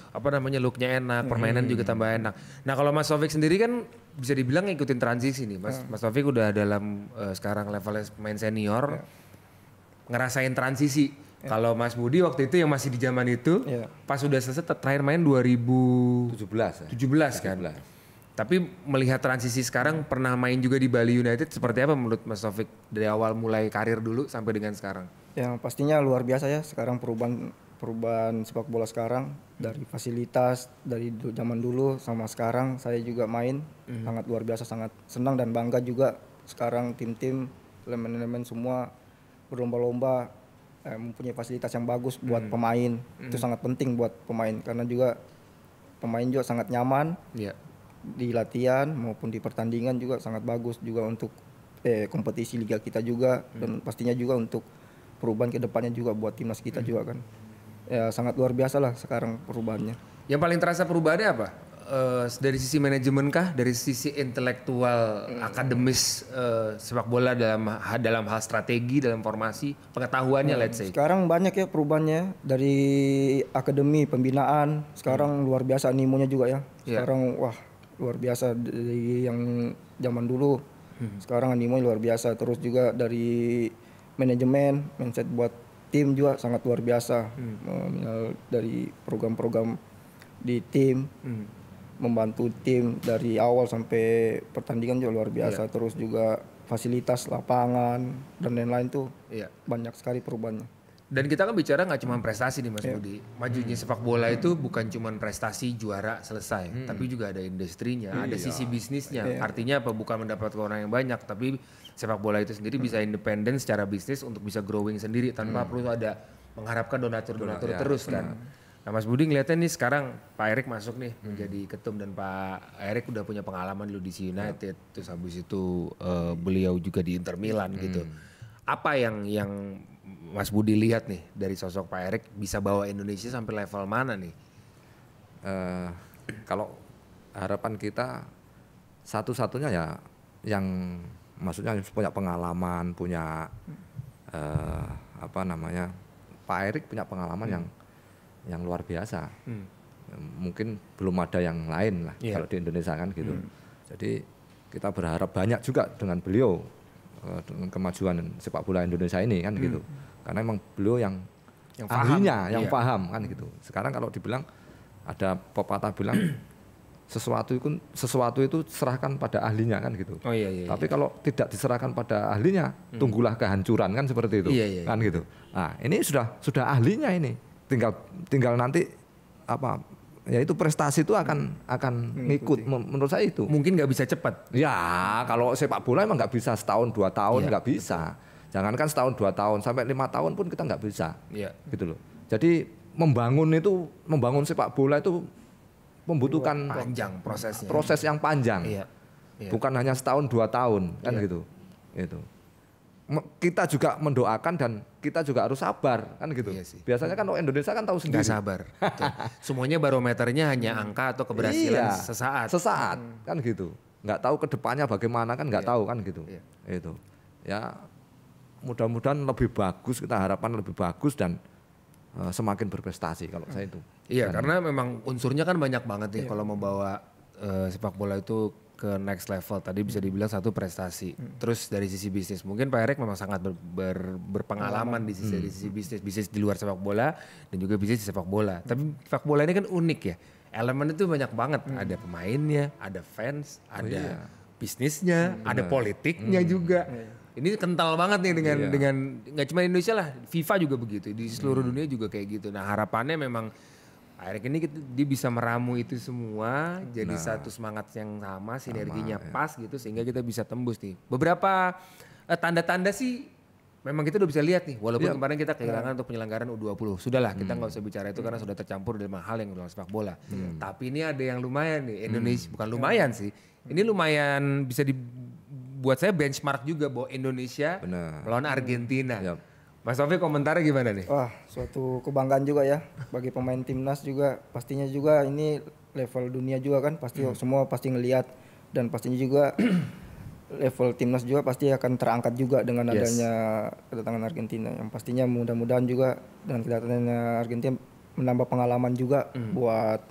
apa namanya looknya enak, permainan juga hmm. tambah enak. Nah kalau Mas Sofik sendiri kan bisa dibilang ngikutin transisi nih, Mas. Hmm. Mas Taufik udah dalam uh, sekarang levelnya main senior, yeah. ngerasain transisi. Yeah. Kalau Mas Budi waktu itu yang masih di zaman itu, yeah. pas sudah selesai terakhir main 2017, 17 ya? 17 kan. Tapi melihat transisi sekarang pernah main juga di Bali United seperti apa menurut Mas Sofik dari awal mulai karir dulu sampai dengan sekarang? Yang pastinya luar biasa ya sekarang perubahan perubahan sepak bola sekarang dari fasilitas dari zaman dulu sama sekarang saya juga main mm. sangat luar biasa sangat senang dan bangga juga sekarang tim-tim elemen-elemen semua berlomba-lomba eh, mempunyai fasilitas yang bagus buat hmm. pemain mm. itu sangat penting buat pemain karena juga pemain juga sangat nyaman yeah. di latihan maupun di pertandingan juga sangat bagus juga untuk eh, kompetisi liga kita juga mm. dan pastinya juga untuk perubahan kedepannya juga buat timnas kita mm. juga kan ya sangat luar biasa lah sekarang perubahannya. Yang paling terasa perubahannya apa? Uh, dari sisi manajemen kah, dari sisi intelektual, hmm. akademis uh, sepak bola dalam dalam hal strategi, dalam formasi, pengetahuannya hmm. let's say. Sekarang banyak ya perubahannya dari akademi, pembinaan, sekarang hmm. luar biasa animonya juga ya. ya. Sekarang yeah. wah luar biasa dari yang zaman dulu. Hmm. Sekarang animonya luar biasa terus juga dari manajemen, mindset buat tim juga sangat luar biasa hmm. dari program-program di tim hmm. membantu tim dari awal sampai pertandingan juga luar biasa yeah. terus juga fasilitas lapangan dan lain-lain tuh yeah. banyak sekali perubahannya dan kita kan bicara nggak cuma prestasi nih Mas yeah. Budi. Majunya hmm. sepak bola itu bukan cuma prestasi juara selesai, hmm. tapi juga ada industrinya, ada iya. sisi bisnisnya. Yeah. Artinya apa? Bukan mendapat orang yang banyak, tapi sepak bola itu sendiri hmm. bisa independen secara bisnis untuk bisa growing sendiri tanpa hmm. perlu ada mengharapkan donatur-donatur ya, terus iya. kan. Hmm. Nah Mas Budi ngeliatnya nih sekarang Pak Erik masuk nih hmm. menjadi ketum dan Pak Erik udah punya pengalaman dulu di United hmm. terus habis itu uh, beliau juga di Inter Milan gitu. hmm. gitu. Apa yang yang Mas Budi lihat nih dari sosok Pak Erik bisa bawa Indonesia sampai level mana nih? Uh, kalau harapan kita satu-satunya ya yang maksudnya punya pengalaman, punya uh, apa namanya Pak Erik punya pengalaman hmm. yang yang luar biasa. Hmm. Mungkin belum ada yang lain lah yeah. kalau di Indonesia kan gitu. Hmm. Jadi kita berharap banyak juga dengan beliau eh, dengan kemajuan sepak bola Indonesia ini kan gitu. hmm. gitu karena emang beliau yang, yang ahlinya, yang iya. paham kan gitu. Sekarang kalau dibilang ada pepatah bilang sesuatu itu sesuatu itu serahkan pada ahlinya kan gitu. Oh, iya, iya, Tapi iya. kalau tidak diserahkan pada ahlinya, hmm. tunggulah kehancuran kan seperti itu. Iya, iya, iya, kan gitu. Nah, ini sudah sudah ahlinya ini. Tinggal tinggal nanti apa ya itu prestasi itu akan akan ngikut menurut saya itu. Mungkin nggak bisa cepat. Ya, kalau sepak bola emang nggak bisa setahun dua tahun iya, nggak iya, bisa. Betul. Jangankan setahun dua tahun sampai lima tahun pun kita nggak bisa. Iya. Gitu loh. Jadi membangun itu membangun sepak bola itu membutuhkan panjang prosesnya. Proses yang panjang. Iya. Ya. Bukan hanya setahun dua tahun kan iya. gitu. Itu. Kita juga mendoakan dan kita juga harus sabar kan gitu. Iya sih. Biasanya kan orang Indonesia kan tahu sendiri. Gak sabar. *laughs* Semuanya barometernya hanya hmm. angka atau keberhasilan iya, sesaat. Sesaat hmm. kan gitu. Nggak tahu kedepannya bagaimana kan nggak iya. tahu kan gitu. Iya. Itu. Ya mudah-mudahan lebih bagus kita harapan lebih bagus dan uh, semakin berprestasi kalau saya itu. Iya dan, karena memang unsurnya kan banyak banget ya iya. kalau membawa uh, sepak bola itu ke next level. Tadi bisa dibilang satu prestasi. Hmm. Terus dari sisi bisnis mungkin Pak Erik memang sangat ber, ber, berpengalaman di sisi di hmm. sisi bisnis bisnis di luar sepak bola dan juga bisnis di sepak bola. Hmm. Tapi sepak bola ini kan unik ya. Elemen itu banyak banget. Hmm. Ada pemainnya, ada fans, oh, ada iya. bisnisnya, hmm. ada politiknya hmm. juga. Hmm ini kental banget nih dengan iya. dengan nggak cuma Indonesia lah, FIFA juga begitu, di seluruh hmm. dunia juga kayak gitu. Nah harapannya memang akhirnya ini kita, dia bisa meramu itu semua, jadi nah, satu semangat yang sama, sinerginya sama, ya. pas ya. gitu sehingga kita bisa tembus nih. Beberapa eh, tanda-tanda eh, sih memang kita udah bisa lihat nih walaupun ya. kemarin kita kehilangan ya. untuk penyelenggaraan U20 sudahlah kita hmm. nggak hmm. usah bicara itu karena sudah tercampur dalam hal yang dalam sepak bola hmm. tapi ini ada yang lumayan nih Indonesia hmm. bukan lumayan ya. sih ini lumayan bisa di buat saya benchmark juga bahwa Indonesia Bener. melawan Argentina. Hmm, yep. Mas Taufik komentarnya gimana nih? Wah, suatu kebanggaan juga ya bagi pemain timnas juga. Pastinya juga ini level dunia juga kan, pasti hmm. semua pasti ngelihat dan pastinya juga *clears throat* level timnas juga pasti akan terangkat juga dengan yes. adanya kedatangan Argentina. Yang pastinya mudah-mudahan juga dengan kedatangannya Argentina menambah pengalaman juga hmm. buat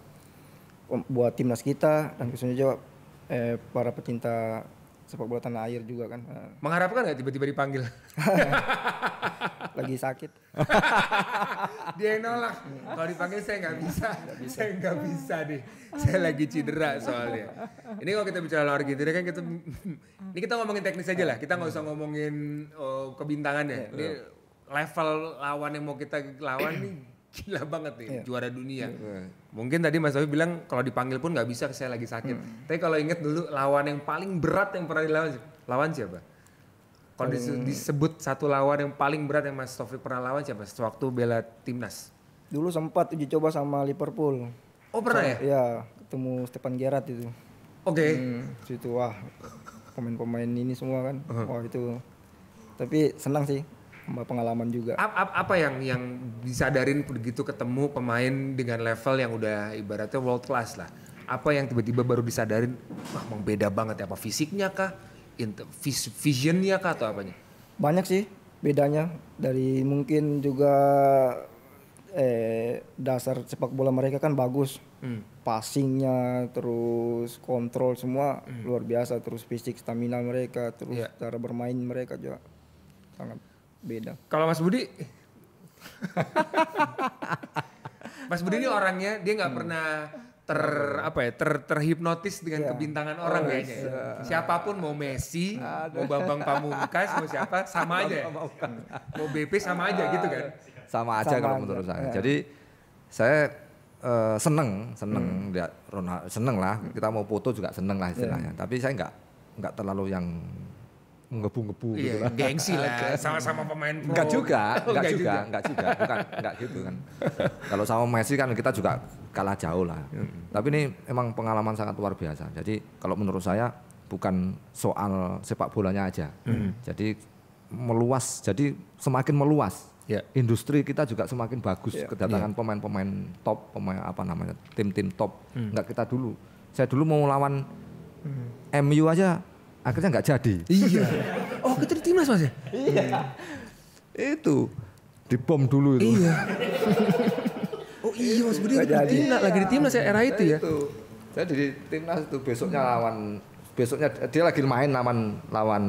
buat timnas kita dan khususnya juga eh, para pecinta sepak bola tanah air juga kan. Eh. Mengharapkan nggak tiba-tiba dipanggil? *laughs* Lagi sakit. *laughs* Dia yang nolak. Kalau dipanggil saya nggak bisa. bisa. Saya nggak bisa deh. Saya lagi cedera soalnya. Ini kalau kita bicara luar gitu kan kita ini kita ngomongin teknis aja lah. Kita nggak usah ngomongin oh, kebintangannya. Iya. Ini level lawan yang mau kita lawan nih gila banget nih, iya. juara dunia. Iya. Mungkin tadi Mas Dawi bilang kalau dipanggil pun nggak bisa saya lagi sakit. Hmm. Tapi kalau ingat dulu lawan yang paling berat yang pernah dilawan lawan siapa? Kalau hmm. disebut satu lawan yang paling berat yang Mas Taufik pernah lawan siapa? Sewaktu bela timnas. Dulu sempat uji coba sama Liverpool. Oh pernah ya? Iya, ketemu stepan Gerrard itu. Oke. Okay. Hmm, situ wah pemain-pemain ini semua kan. Uh -huh. Wah itu. Tapi senang sih sama pengalaman juga. Apa, apa yang yang disadarin begitu ketemu pemain dengan level yang udah ibaratnya world class lah. Apa yang tiba-tiba baru disadarin, wah emang beda banget ya apa fisiknya kah, visionnya kah atau apanya? Banyak sih bedanya dari mungkin juga eh dasar sepak bola mereka kan bagus. Hmm. Passingnya terus kontrol semua hmm. luar biasa terus fisik stamina mereka terus yeah. cara bermain mereka juga sangat beda. Kalau Mas Budi *laughs* Mas Budi ini orangnya dia nggak hmm. pernah ter apa ya ter terhipnotis dengan yeah. kebintangan orang oh, ya, kayaknya. Uh, eh, Siapapun mau Messi, Aduh. mau Bambang Pamungkas, mau siapa *laughs* sama aja. mau BP sama aja gitu kan. Sama aja kalau menurut saya. Yeah. Jadi saya uh, seneng seneng hmm. ya Ronald seneng lah. Kita mau foto juga seneng lah istilahnya. Yeah. Tapi saya nggak nggak terlalu yang ngebu-ngebu iya, gitu lah. Gengsi lah, sama-sama pemain pro. Enggak juga, enggak oh, juga, enggak juga, bukan enggak gitu kan. *laughs* Kalau sama Messi kan kita juga kalah jauh lah. Hmm. Tapi ini emang pengalaman sangat luar biasa. Jadi kalau menurut saya bukan soal sepak bolanya aja. Hmm. Jadi meluas, jadi semakin meluas. Yeah. Industri kita juga semakin bagus yeah. kedatangan ya. pemain-pemain yeah. top, pemain apa namanya, tim-tim top. Hmm. Enggak kita dulu. Saya dulu mau lawan hmm. MU aja akhirnya nggak jadi. Iya. Oh kita di timnas mas ya? Iya. Itu di bom dulu itu. Iya. *laughs* oh iya mas Budi di timnas lagi di timnas ya era itu ya. Itu. Jadi di timnas itu besoknya lawan besoknya dia lagi main lawan lawan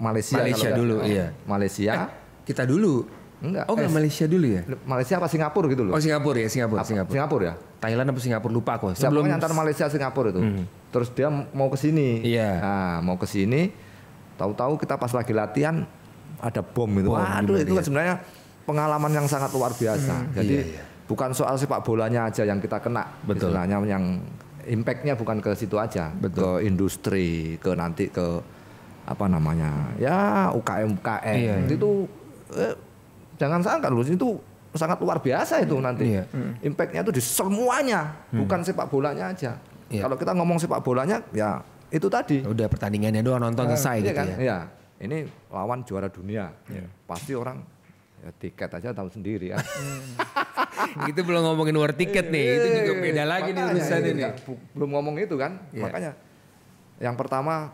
Malaysia. Malaysia dulu, iya. Malaysia. Eh, kita dulu. Enggak. Oh, enggak eh, Malaysia dulu ya? Malaysia apa Singapura gitu loh. Oh, Singapura ya, Singapura, Singapura. Singapura ya? Thailand apa Singapura lupa aku. Ya, Sebelum ya, antar Malaysia Singapura itu. Hmm. Terus dia mau ke sini. Iya. Yeah. Nah, mau ke sini tahu-tahu kita pas lagi latihan ada bom itu. Waduh, itu kan sebenarnya pengalaman yang sangat luar biasa. Hmm, Jadi yeah, yeah. bukan soal sepak bolanya aja yang kita kena. Betul. Istilahnya yang impactnya bukan ke situ aja, Betul. ke industri, ke nanti ke apa namanya? Ya UKM UKM. Yeah. Iya. Itu eh, Jangan sangka loh, itu sangat luar biasa itu hmm. nanti. Yeah. Hmm. Impactnya itu di semuanya, hmm. bukan sepak bolanya aja. Yeah. Kalau kita ngomong sepak bolanya, ya itu tadi. Ya udah pertandingannya doang nonton nah, selesai iya gitu kan? ya. Iya. Ini lawan juara dunia, yeah. pasti orang ya, tiket aja tahu sendiri ya. *laughs* itu belum ngomongin war tiket nih, itu iya, juga beda lagi Makanya, nih ini. Belum ngomong itu kan, yeah. makanya yang pertama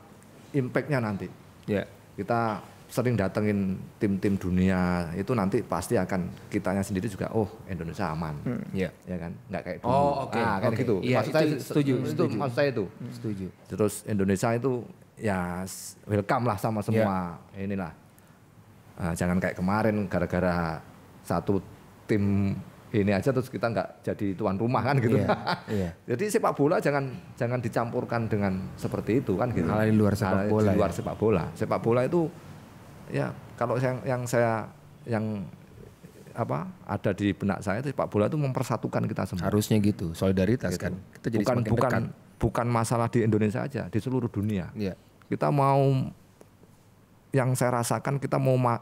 impactnya nanti. Yeah. Kita sering datengin tim-tim dunia itu nanti pasti akan kitanya sendiri juga oh Indonesia aman hmm. yeah. ya kan nggak kayak dulu oh, okay. ah kan okay. gitu yeah, maksud saya setuju, itu maksud saya itu hmm. setuju terus Indonesia itu ya welcome lah sama iya. semua yeah. inilah nah, jangan kayak kemarin gara-gara satu tim ini aja terus kita nggak jadi tuan rumah kan gitu. Yeah, *laughs* yeah. jadi sepak bola jangan jangan dicampurkan dengan seperti itu kan gitu. Hal di luar sepak bola. Di ya. luar ya. sepak bola. Sepak bola itu ya kalau yang yang saya yang apa ada di benak saya itu sepak bola itu mempersatukan kita semua. Harusnya gitu, solidaritas gitu. kan. Kita jadi bukan bukan dekat. bukan masalah di Indonesia aja, di seluruh dunia. Ya. Kita mau yang saya rasakan kita mau ma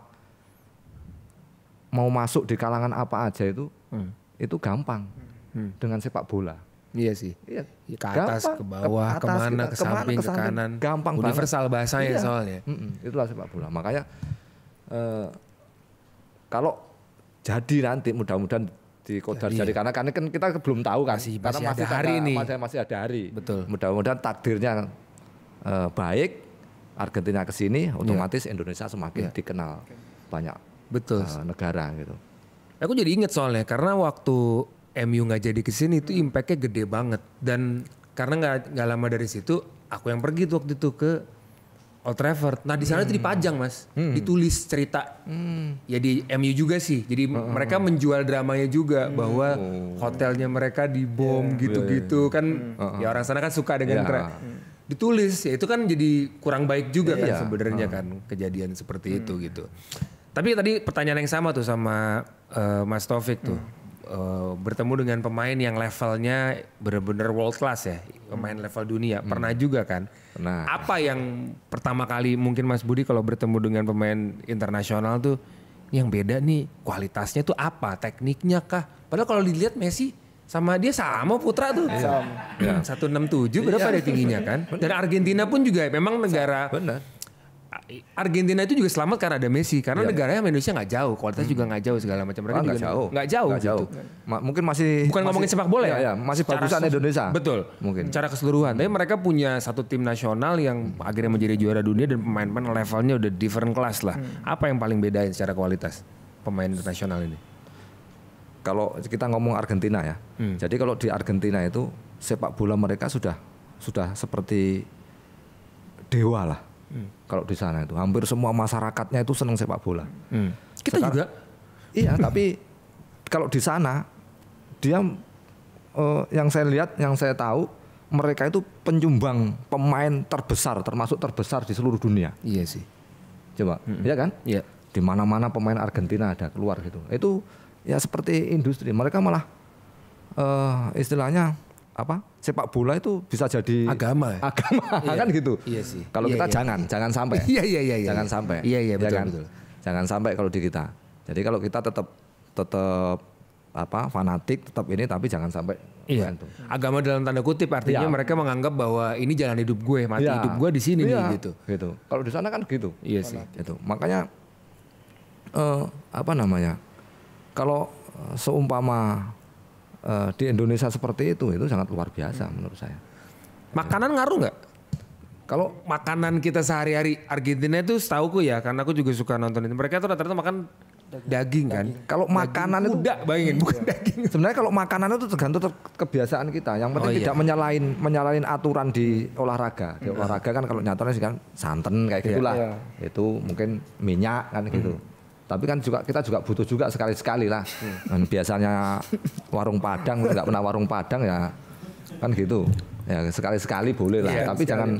mau masuk di kalangan apa aja itu hmm. itu gampang hmm. dengan sepak bola. Iya sih. Iya. iya. Ke atas, gampang, ke bawah, ke atas, kemana, ke samping, ke, kanan. Gampang Universal banget. bahasanya iya. soalnya. Mm -mm. Itulah sepak bola. Makanya uh, kalau jadi nanti mudah-mudahan di kodar jadi, jadi iya. karena karena kan kita belum tahu kan masih, karena masih, masih ada hari ini. masih, masih ada hari betul mudah-mudahan takdirnya uh, baik Argentina ke sini iya. otomatis yeah. Indonesia semakin yeah. dikenal banyak betul uh, negara gitu aku jadi ingat soalnya karena waktu MU nggak jadi kesini itu impactnya gede banget dan karena nggak nggak lama dari situ aku yang pergi tuh waktu itu ke Old Trafford. Nah di sana hmm. itu dipajang mas, hmm. ditulis cerita. Hmm. Ya di MU juga sih. Jadi hmm. mereka menjual dramanya juga hmm. bahwa oh. hotelnya mereka dibom gitu-gitu yeah. kan. Hmm. Ya orang sana kan suka dengan yeah. keren. Hmm. Ditulis ya itu kan jadi kurang baik juga kan yeah. kan sebenarnya hmm. kan kejadian seperti hmm. itu gitu. Tapi tadi pertanyaan yang sama tuh sama uh, Mas Taufik tuh. Hmm uh, bertemu dengan pemain yang levelnya benar-benar world class ya, pemain hmm. level dunia. Hmm. Pernah hmm. juga kan? Nah, apa yang pertama kali mungkin Mas Budi kalau bertemu dengan pemain internasional tuh yang beda nih kualitasnya tuh apa, tekniknya kah? Padahal kalau dilihat Messi sama dia sama putra tuh. Iya. *clears throat* Iya. Sama. enam 167 berapa ya. dia tingginya kan? Dan Argentina pun juga memang negara Benar Argentina itu juga selamat karena ada Messi karena yeah. negaranya Indonesia nggak jauh kualitas hmm. juga nggak jauh segala macam mereka ah, nggak jauh nggak gitu. jauh, gak jauh. Gitu. Ma mungkin masih bukan masih, ngomongin sepak bola ya, ya masih bagusan Indonesia betul mungkin cara keseluruhan tapi mereka punya satu tim nasional yang hmm. akhirnya menjadi juara dunia dan pemain-pemain levelnya udah different class lah hmm. apa yang paling bedain secara kualitas pemain internasional ini kalau kita ngomong Argentina ya hmm. jadi kalau di Argentina itu sepak bola mereka sudah sudah seperti dewa lah kalau di sana itu hampir semua masyarakatnya itu senang sepak bola. Hmm. Kita Sekarang, juga. Iya, tapi kalau di sana dia uh, yang saya lihat, yang saya tahu mereka itu penyumbang pemain terbesar, termasuk terbesar di seluruh dunia. Iya sih. Coba, mm -hmm. ya kan? Iya. Di mana-mana pemain Argentina ada keluar gitu. Itu ya seperti industri. Mereka malah uh, istilahnya apa sepak bola itu bisa jadi agama ya? agama iya, *laughs* kan gitu iya sih kalau iya, kita iya. jangan jangan sampai iya iya iya, iya. jangan sampai iya iya ya betul jangan, betul jangan sampai kalau di kita jadi kalau kita tetap tetap apa fanatik tetap ini tapi jangan sampai iya. agama dalam tanda kutip artinya iya. mereka menganggap bahwa ini jalan hidup gue mati iya. hidup gue di sini iya. nih gitu gitu kalau di sana kan gitu iya sih itu makanya eh, apa namanya kalau eh, seumpama uh, di Indonesia seperti itu itu sangat luar biasa hmm. menurut saya. Makanan ngaruh nggak? Kalau makanan kita sehari-hari Argentina itu setauku ya karena aku juga suka nonton itu. Mereka itu rata-rata makan daging, kan? daging kan. Kalau makanan itu enggak bayangin bukan iya. daging. Sebenarnya kalau makanan itu tergantung ter kebiasaan kita. Yang penting oh, iya. tidak menyalahin menyalain menyalain aturan di olahraga. Di iya. olahraga kan kalau nyatanya sih kan santan kayak iya. gitulah. iya. Itu mungkin minyak kan gitu. Hmm tapi kan juga kita juga butuh juga sekali-sekali lah. Hmm. Biasanya warung Padang nggak pernah warung Padang ya kan gitu. Ya sekali-sekali boleh lah, yeah, tapi sekali. jangan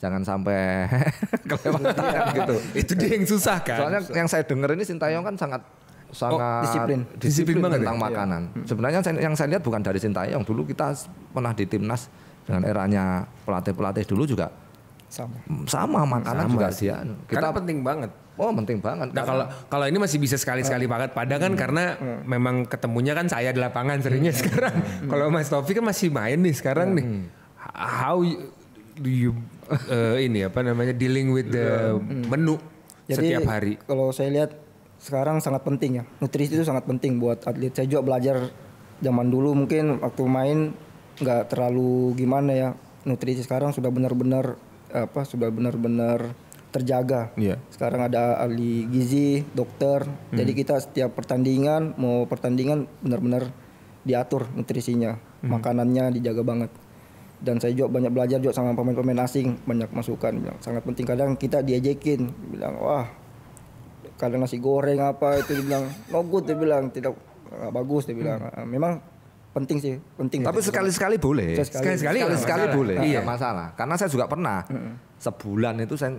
jangan sampai *laughs* kelewatan iya. gitu. Itu dia yang susah kan. Soalnya susah. yang saya dengar ini Sintayong kan sangat oh, sangat oh, disiplin. disiplin, disiplin tentang ya? Iya. makanan. Iya. Sebenarnya yang saya, yang saya lihat bukan dari Sintayong. Dulu kita pernah di timnas dengan eranya pelatih-pelatih dulu juga sama sama makanan sama juga sih. dia ya. kita Karena penting banget Oh penting banget. Nah kalau kalau ini masih bisa sekali-sekali banget. Padahal kan hmm. karena hmm. memang ketemunya kan saya di lapangan seringnya hmm. sekarang. Kalau Mas Taufik kan masih main nih sekarang nih. How do you uh, ini apa namanya dealing with the menu Jadi, setiap hari? Kalau saya lihat sekarang sangat penting ya. Nutrisi itu sangat penting buat atlet. Saya juga belajar zaman dulu mungkin waktu main nggak terlalu gimana ya. Nutrisi sekarang sudah benar-benar eh, apa sudah benar-benar terjaga. Yeah. Sekarang ada ahli gizi, dokter. Mm. Jadi kita setiap pertandingan mau pertandingan benar-benar diatur nutrisinya, mm. makanannya dijaga banget. Dan saya juga banyak belajar juga sama pemain-pemain asing, banyak masukan bilang sangat penting kadang kita diajakin bilang wah kadang nasi goreng apa itu bilang no good dia bilang tidak bagus dia bilang mm. memang penting sih penting tapi gitu. sekali-sekali boleh sekali-sekali sekali-sekali boleh iya masalah karena saya juga pernah hmm. sebulan itu saya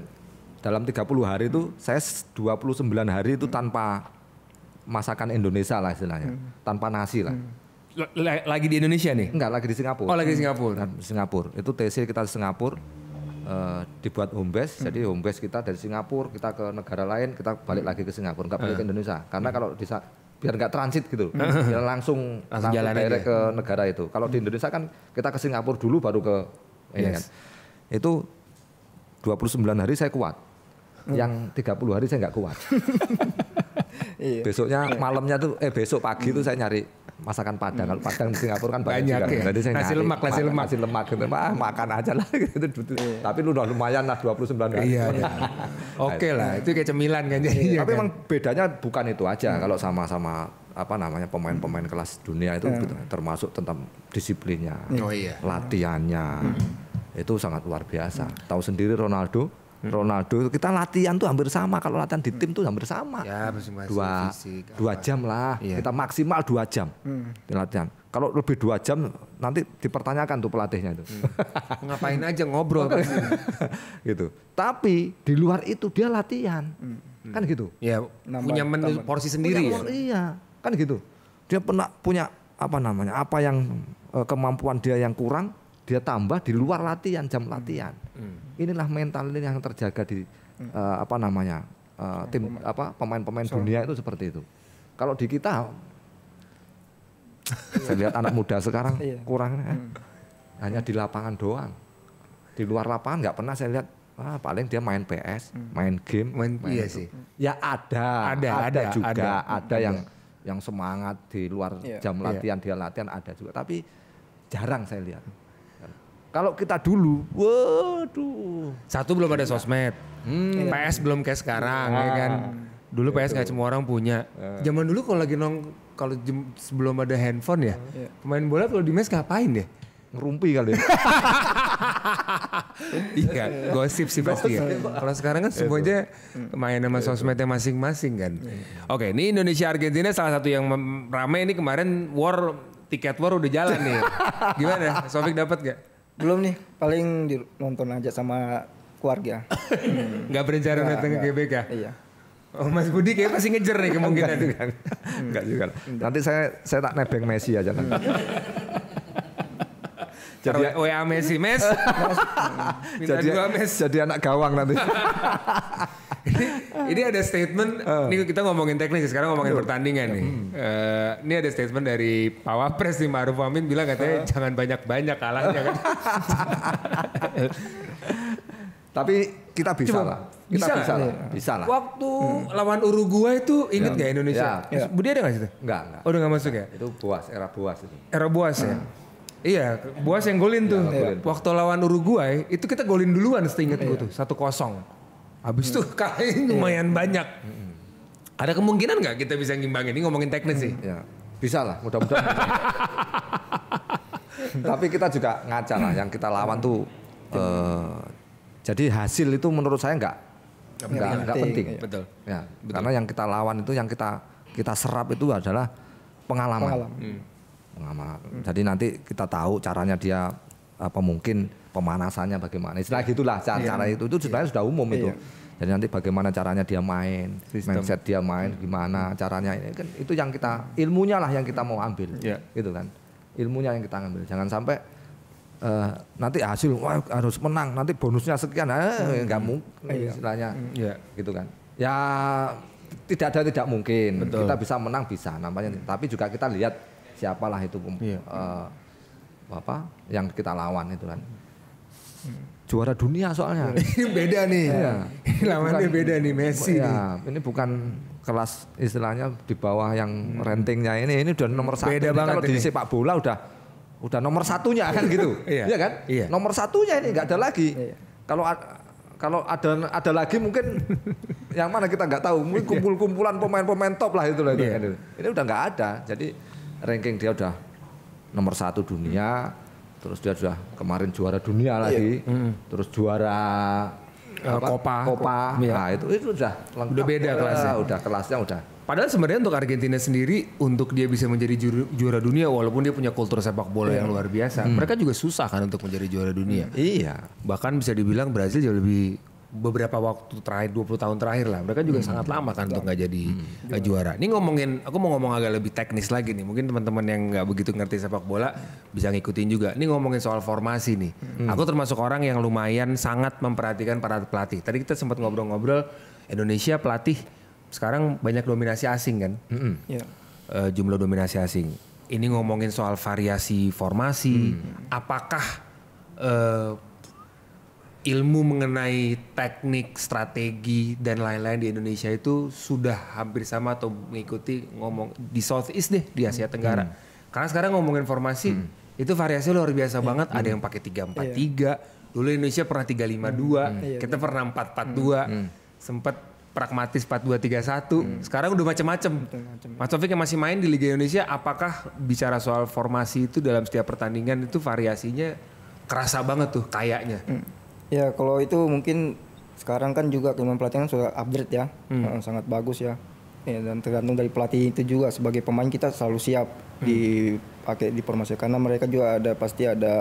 dalam 30 hari itu saya 29 hari itu hmm. tanpa masakan Indonesia lah istilahnya, hmm. tanpa nasi lah. Hmm. Lagi di Indonesia nih? Enggak, lagi di Singapura. Oh, lagi di Singapura. Di kan, Singapura. Itu TC kita di Singapura uh, dibuat home base. Hmm. Jadi home base kita dari Singapura kita ke negara lain, kita balik lagi ke Singapura, enggak balik ke Indonesia. Karena kalau di biar nggak transit gitu, biar langsung, langsung jalan aja. ke negara itu. Kalau di Indonesia kan kita ke Singapura dulu baru ke yes. ini kan. Itu 29 hari saya kuat. Hmm. yang 30 hari saya nggak kuat. *laughs* Iya. Besoknya iya. malamnya tuh eh besok pagi tuh hmm. saya nyari masakan Padang. Kalau Padang di Singapura kan banyak, banyak juga. Ya. Jadi saya nasi nyari, lemak, nasi lemak, nasi lemak gitu. Ah, makan aja lah *laughs* gitu. gitu. Iya. Tapi lu udah lumayan lah 29 sembilan Iya. iya. *laughs* Oke lah, itu kayak cemilan kan Tapi kan? emang bedanya bukan itu aja hmm. kalau sama-sama apa namanya pemain-pemain kelas dunia itu hmm. Gitu. termasuk tentang disiplinnya, oh, iya. latihannya. Hmm. Itu sangat luar biasa. Tahu sendiri Ronaldo Hmm. Ronaldo kita latihan tuh hampir sama kalau latihan di tim tuh hampir sama ya, masing -masing dua fisik, dua jam lah ya. kita maksimal dua jam hmm. latihan kalau lebih dua jam nanti dipertanyakan tuh pelatihnya itu hmm. ngapain *laughs* aja ngobrol *laughs* gitu tapi di luar itu dia latihan hmm. kan hmm. gitu ya punya menu porsi sendiri punya, ya iya kan gitu dia pernah punya apa namanya apa yang eh, kemampuan dia yang kurang dia tambah di luar latihan jam latihan. Hmm. Inilah mental ini yang terjaga di uh, apa namanya uh, tim pemain. apa pemain-pemain dunia itu seperti itu. Kalau di kita, *laughs* saya lihat anak muda sekarang iya. kurang eh. hmm. hanya di lapangan doang. Di luar lapangan nggak pernah saya lihat. Ah, paling dia main PS, hmm. main game, main, main iya sih. Ya ada, ada, ada, juga, ada, ada yang ada. yang semangat di luar yeah. jam iya. latihan yeah. dia latihan ada juga. Tapi jarang saya lihat. Kalau kita dulu, waduh. Satu belum ada sosmed. Hmm, iya. PS belum kayak sekarang ah, ya kan. Ah, dulu PS nggak semua orang punya. Uh. Zaman dulu kalau lagi nong kalau sebelum ada handphone ya, iya. pemain bola kalau di mes ngapain ya? Ngerumpi kali ya. *laughs* iya, gosip sih pasti ya. Kalau sekarang kan semuanya main sama iya, sosmednya masing-masing kan. Oke, ini Indonesia Argentina salah satu yang ramai ini kemarin war tiket war udah jalan nih. *laughs* Gimana? Sofik dapat gak? belum nih paling di, nonton aja sama keluarga *laughs* nggak berencana datang ke GBK iya Oh Mas Budi kayak pasti ngejar nih kemungkinan itu kan. Enggak juga. Nanti saya saya tak nebeng Messi aja nanti. Hmm. jadi WA Messi, Mes. *laughs* jadi, dua jadi anak gawang nanti. *laughs* ini, *laughs* ini ada statement. Uh. Ini kita ngomongin teknis sekarang ngomongin Aduh. pertandingan nih. Hmm. Uh, ini ada statement dari Pak Wapres nih Maruf Amin bilang katanya uh. jangan banyak-banyak kalahnya kan. *laughs* Tapi kita bisa Cuma, lah. Kita bisa, bisa, lah. Bisa, lah. Waktu hmm. lawan Uruguay itu inget ya. gak Indonesia? Ya. ya. Budi ada gak situ? Enggak, enggak. Oh udah gak masuk ya? Itu buas, era buas itu. Era buas ya? hmm. ya? Iya, Buas yang golin iya, tuh. Ya, Waktu lawan Uruguay, itu kita golin duluan setingkat ya, gue tuh, satu kosong. Habis itu hmm. kalahin lumayan yeah. banyak. Hmm. Ada kemungkinan nggak kita bisa ngimbangin? Ini ngomongin teknis hmm. sih. Ya. Bisa lah, mudah-mudahan. *laughs* Tapi kita juga ngaca lah, yang kita lawan tuh. Uh, jadi hasil itu menurut saya nggak nggak penting. penting. Iya, betul. Ya, Betul. Karena yang kita lawan itu, yang kita kita serap itu adalah pengalaman. Pengalaman. Hmm. pengalaman. Hmm. Jadi nanti kita tahu caranya dia apa mungkin pemanasannya bagaimana istilah iya. gitulah cara, ya. cara itu itu iya. sebenarnya ya. sudah umum ya. itu iya. jadi nanti bagaimana caranya dia main System. mindset dia main gimana caranya ini kan itu yang kita ilmunya lah yang kita mau ambil ya. gitu kan ilmunya yang kita ambil jangan sampai uh, nanti hasil wah harus menang nanti bonusnya sekian eh, hmm. nggak mungkin istilahnya hmm. yeah. gitu kan ya tidak ada tidak mungkin Betul. kita bisa menang bisa namanya hmm. tapi juga kita lihat siapalah itu yeah. uh, apa yang kita lawan itu kan Juara dunia soalnya. ini beda nih. Iya. Lawannya beda nih Messi. Ya, nih. ini bukan kelas istilahnya di bawah yang hmm. rentingnya ini ini udah nomor satu. Beda banget kalau di sepak bola udah udah nomor satunya kan gitu. *laughs* iya. iya kan? Iya. Nomor satunya ini nggak ada lagi. Iya. Kalau kalau ada ada lagi mungkin *laughs* yang mana kita nggak tahu mungkin iya. kumpul-kumpulan pemain-pemain top lah itu lah iya. itu kan. ini udah nggak ada jadi ranking dia udah nomor satu dunia terus dia sudah kemarin juara dunia iya. lagi mm. terus juara uh, Copa iya. nah itu itu sudah udah beda kelasnya udah kelasnya udah Padahal sebenarnya untuk Argentina sendiri untuk dia bisa menjadi juru, juara dunia walaupun dia punya kultur sepak bola yeah. yang luar biasa, hmm. mereka juga susah kan untuk menjadi juara dunia. Iya. Bahkan bisa dibilang Brazil jauh lebih beberapa waktu terakhir 20 tahun terakhir lah mereka juga hmm. sangat lama kan untuk nggak jadi hmm. juara. Ini ngomongin aku mau ngomong agak lebih teknis lagi nih. Mungkin teman-teman yang nggak begitu ngerti sepak bola bisa ngikutin juga. Ini ngomongin soal formasi nih. Hmm. Aku termasuk orang yang lumayan sangat memperhatikan para pelatih. Tadi kita sempat ngobrol-ngobrol Indonesia pelatih sekarang banyak dominasi asing kan. Hmm. Yeah. Ya. Uh, jumlah dominasi asing. Ini ngomongin soal variasi formasi. Hmm. Apakah uh, ilmu mengenai teknik, strategi dan lain-lain di Indonesia itu sudah hampir sama atau mengikuti ngomong di Southeast deh di Asia Tenggara. Hmm. Karena sekarang ngomongin informasi hmm. itu variasi luar biasa iya. hmm. banget. Hmm. Ada yang pakai tiga. Iya. dulu Indonesia pernah tiga lima dua. Hmm. Hmm. kita pernah empat empat dua. Hmm. sempat pragmatis 4231. Hmm. Sekarang udah macam-macam. Mas Taufik yang masih main di Liga Indonesia apakah bicara soal formasi itu dalam setiap pertandingan itu variasinya kerasa banget tuh kayaknya. Hmm Ya kalau itu mungkin sekarang kan juga kemampuan pelatihan sudah upgrade ya, hmm. Eh, sangat bagus ya. ya. Dan tergantung dari pelatih itu juga sebagai pemain kita selalu siap hmm. dipakai di formasi karena mereka juga ada pasti ada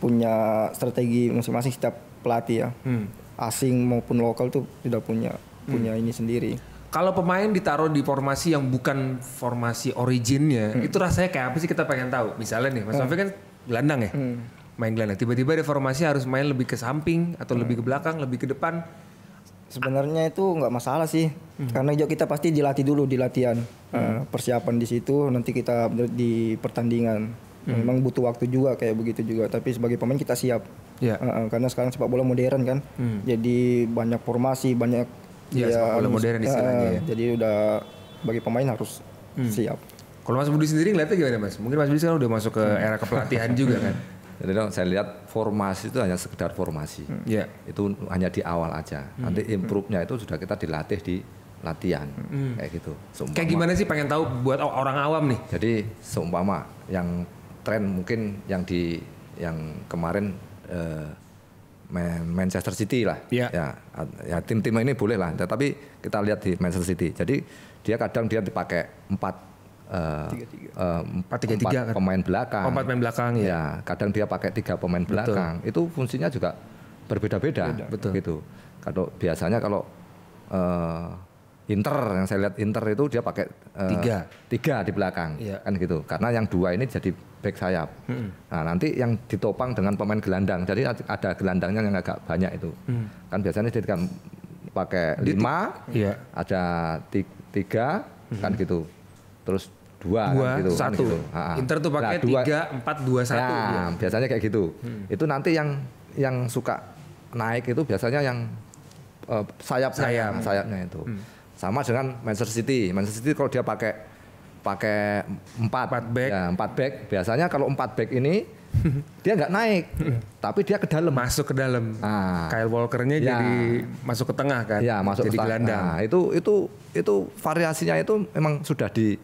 punya strategi masing-masing setiap pelatih ya. Hmm. Asing maupun lokal tuh sudah punya hmm. punya ini sendiri. Kalau pemain ditaruh di formasi yang bukan formasi originnya, hmm. itu rasanya kayak apa sih kita pengen tahu. Misalnya nih, Mas hmm. kan gelandang ya. Hmm main gelandang. Tiba-tiba reformasi harus main lebih ke samping atau hmm. lebih ke belakang, lebih ke depan. Sebenarnya itu nggak masalah sih, hmm. karena jo kita pasti dilatih dulu di latihan, hmm. Eh, persiapan di situ, nanti kita di pertandingan. Hmm. Memang butuh waktu juga kayak begitu juga, tapi sebagai pemain kita siap. Yeah. Ya. karena sekarang sepak bola modern kan, hmm. jadi banyak formasi, banyak yeah, ya, sepak bola modern di Uh, ya. Jadi udah bagi pemain harus hmm. siap. Kalau Mas Budi sendiri ngeliatnya gimana Mas? Mungkin Mas Budi sekarang udah masuk ke hmm. era kepelatihan juga kan? *laughs* Jadi saya lihat formasi itu hanya sekedar formasi. Hmm. Yeah. Itu hanya di awal aja. Hmm. Nanti hmm. improve-nya itu sudah kita dilatih di latihan hmm. hmm. kayak gitu. Seumpama, kayak gimana sih pengen tahu buat orang awam nih? Jadi seumpama yang tren mungkin yang di yang kemarin eh, Manchester City lah. Yeah. Ya, ya, ya tim-tim ini boleh lah. Tapi kita lihat di Manchester City. Jadi dia kadang dia dipakai empat Eh, empat tiga tiga kan? pemain belakang oh, empat pemain belakang iya. ya. kadang dia pakai tiga pemain Betul. belakang itu fungsinya juga berbeda-beda Betul. gitu kalau biasanya kalau uh, Inter yang saya lihat Inter itu dia pakai uh, tiga tiga di belakang ya. kan gitu karena yang dua ini jadi back sayap hmm. nah nanti yang ditopang dengan pemain gelandang jadi ada gelandangnya yang agak banyak itu hmm. kan biasanya dia kan pakai lima ya. ada tiga, tiga hmm. kan gitu terus dua, kan dua gitu, kan, gitu satu kan, gitu. Ha -ha. Inter tuh pakai nah, dua, tiga empat dua ya, satu Nah, biasanya kayak gitu hmm. itu nanti yang yang suka naik itu biasanya yang uh, sayap Sayap. Nah, sayapnya itu hmm. sama dengan Manchester City Manchester City kalau dia pakai pakai empat empat back ya, empat back biasanya kalau empat back ini *laughs* dia nggak naik tapi dia ke dalam masuk ke dalam nah, Kyle Walkernya ya, jadi masuk ke tengah kan ya masuk jadi ke gelandang nah, itu itu itu variasinya itu memang sudah di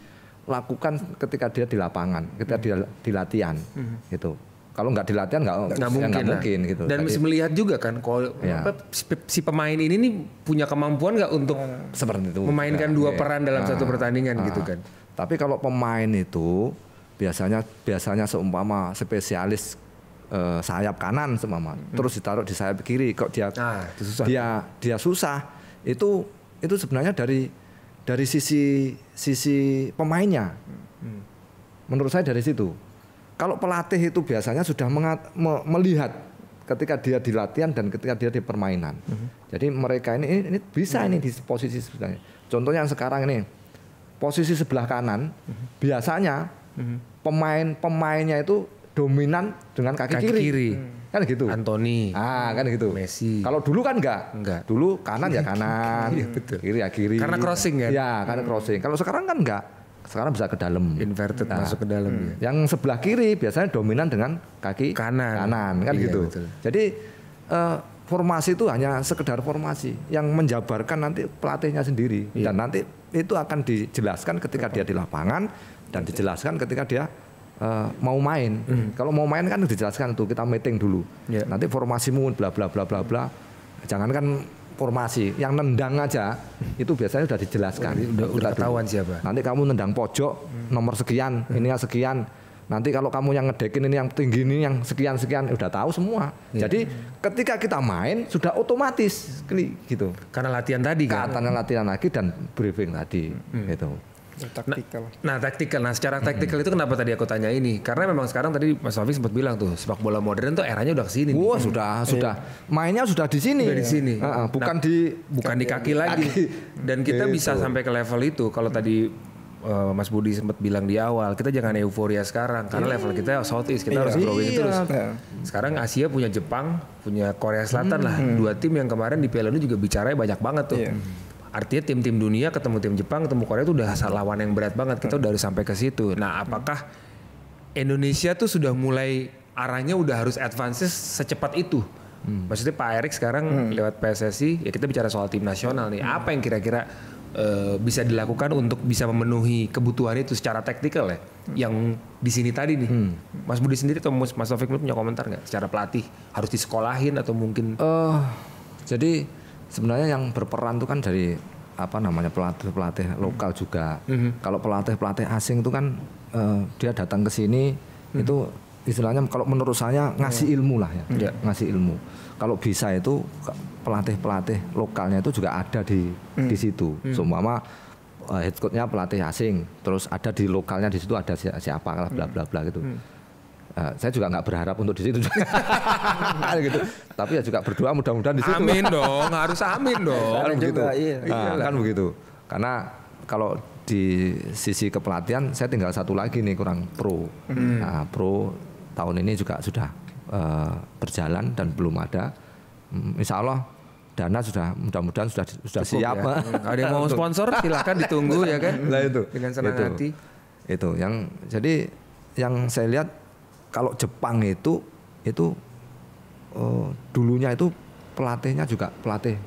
lakukan ketika dia di lapangan, ketika hmm. dia di latihan, hmm. gitu. Kalau nggak di latihan nggak nggak ya mungkin, mungkin gitu. Dan mesti melihat juga kan, kalau ya. si pemain ini nih punya kemampuan nggak untuk seperti itu, memainkan ya, dua ya. peran dalam nah, satu ah, pertandingan nah, gitu ah. kan. Tapi kalau pemain itu biasanya biasanya seumpama spesialis eh, sayap kanan seumpama, hmm. terus ditaruh di sayap kiri, kok dia nah, dia dia susah itu itu sebenarnya dari dari sisi sisi pemainnya. Hmm. Menurut saya dari situ. Kalau pelatih itu biasanya sudah mengat, me, melihat ketika dia di latihan dan ketika dia di permainan. Hmm. Jadi mereka ini, ini, ini bisa hmm. ini di posisi sebenarnya. Contohnya yang sekarang ini posisi sebelah kanan hmm. biasanya hmm. pemain pemainnya itu dominan dengan kaki, kaki kiri. kiri. Hmm. Kan gitu. Anthony. Ah, kan gitu. Messi. Kalau dulu kan enggak. Enggak. Dulu kanan kiri, ya kanan. Kiri, *laughs* iya, betul. Kiri ya kiri. Karena crossing kan? Ya, karena hmm. crossing. Kalau sekarang kan enggak. Sekarang bisa ke dalam. Inverted nah, masuk ke dalam hmm. ya. Yang sebelah kiri biasanya dominan dengan kaki kanan. Kanan, kan iya, gitu. Betul. Jadi uh, formasi itu hanya sekedar formasi yang menjabarkan nanti pelatihnya sendiri iya. dan nanti itu akan dijelaskan ketika dia di lapangan dan dijelaskan ketika dia uh, mau main. Mm. Kalau mau main kan dijelaskan tuh kita meeting dulu. Yeah. Nanti formasimu bla bla bla bla bla. jangan kan formasi, yang nendang aja itu biasanya sudah dijelaskan. Udah, udah ketahuan siapa. Nanti kamu nendang pojok hmm. nomor sekian, mm. ini yang sekian. Nanti kalau kamu yang ngedekin ini yang tinggi ini yang sekian sekian udah tahu semua. Yeah. Jadi ketika kita main sudah otomatis gitu. Karena latihan tadi kan. Karena latihan lagi dan briefing tadi mm. gitu. Taktikal. Nah, nah taktikal. Nah, secara taktikal -hmm. itu kenapa tadi aku tanya ini? Karena memang sekarang tadi Mas Alvin sempat bilang tuh sepak bola modern tuh eranya udah kesini. Wah, hmm. sudah, hmm. sudah. Mainnya sudah di sini. Sudah di sini. Nah, bukan di bukan di kaki, kaki lagi. Dan kita gitu. bisa sampai ke level itu. Kalau tadi eh, Mas Budi sempat bilang di awal, kita jangan euforia sekarang karena iya. level kita Southeast, kita iya, harus growing iya, terus. Sekarang Asia punya Jepang, punya Korea Selatan hmm. lah, dua tim yang kemarin di Piala juga bicaranya banyak banget tuh. Iya. Artinya tim-tim dunia ketemu tim Jepang, ketemu Korea itu udah lawan yang berat banget. Kita udah harus sampai ke situ. Nah, apakah Indonesia tuh sudah mulai arahnya udah harus advance secepat itu? Hmm. Maksudnya Pak Erik sekarang hmm. lewat PSSI, ya kita bicara soal tim nasional nih. Hmm. Apa yang kira-kira uh, bisa dilakukan untuk bisa memenuhi kebutuhan itu secara taktikal ya? Hmm. Yang di sini tadi nih, hmm. Mas Budi sendiri atau Mas Taufik punya komentar nggak? Secara pelatih harus disekolahin atau mungkin? Uh, jadi sebenarnya yang berperan itu kan dari apa namanya pelatih pelatih hmm. lokal juga. hmm Kalau pelatih pelatih asing itu kan uh, dia datang ke sini hmm itu istilahnya kalau menurut saya ngasih hmm. ilmu lah ya, iya. ngasih ilmu. Kalau bisa itu pelatih pelatih lokalnya itu juga ada di hmm di situ. Mm-hmm. uh, eh, head coachnya pelatih asing, terus ada di lokalnya di situ ada siapa lah bla hmm. bla bla gitu. hmm Eh, saya juga nggak berharap untuk di situ *laughs* gitu. Tapi ya juga berdoa mudah-mudahan di situ. Amin *laughs* dong, harus amin kan dong. kan begitu. iya. Nah, kan begitu. Karena kalau di sisi kepelatihan saya tinggal satu lagi nih kurang pro. Hmm. Nah, pro tahun ini juga sudah uh, berjalan dan belum ada. Hmm, insya Allah dana sudah mudah-mudahan sudah sudah Cukup siap. Ya. *laughs* Ada yang mau sponsor silahkan ditunggu ya kan. Nah itu. Dengan senang itu. hati. Itu yang jadi yang saya lihat kalau Jepang itu itu uh, dulunya itu pelatihnya juga pelatih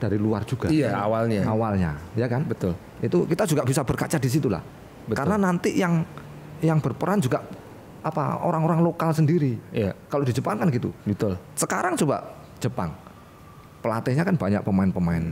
dari luar juga. Iya, awalnya. Awalnya, ya kan? Betul. Itu kita juga bisa berkaca di situ lah. Karena nanti yang yang berperan juga apa orang-orang lokal sendiri. Iya. Kalau di Jepang kan gitu. Betul. Sekarang coba Jepang. Pelatihnya kan banyak pemain-pemain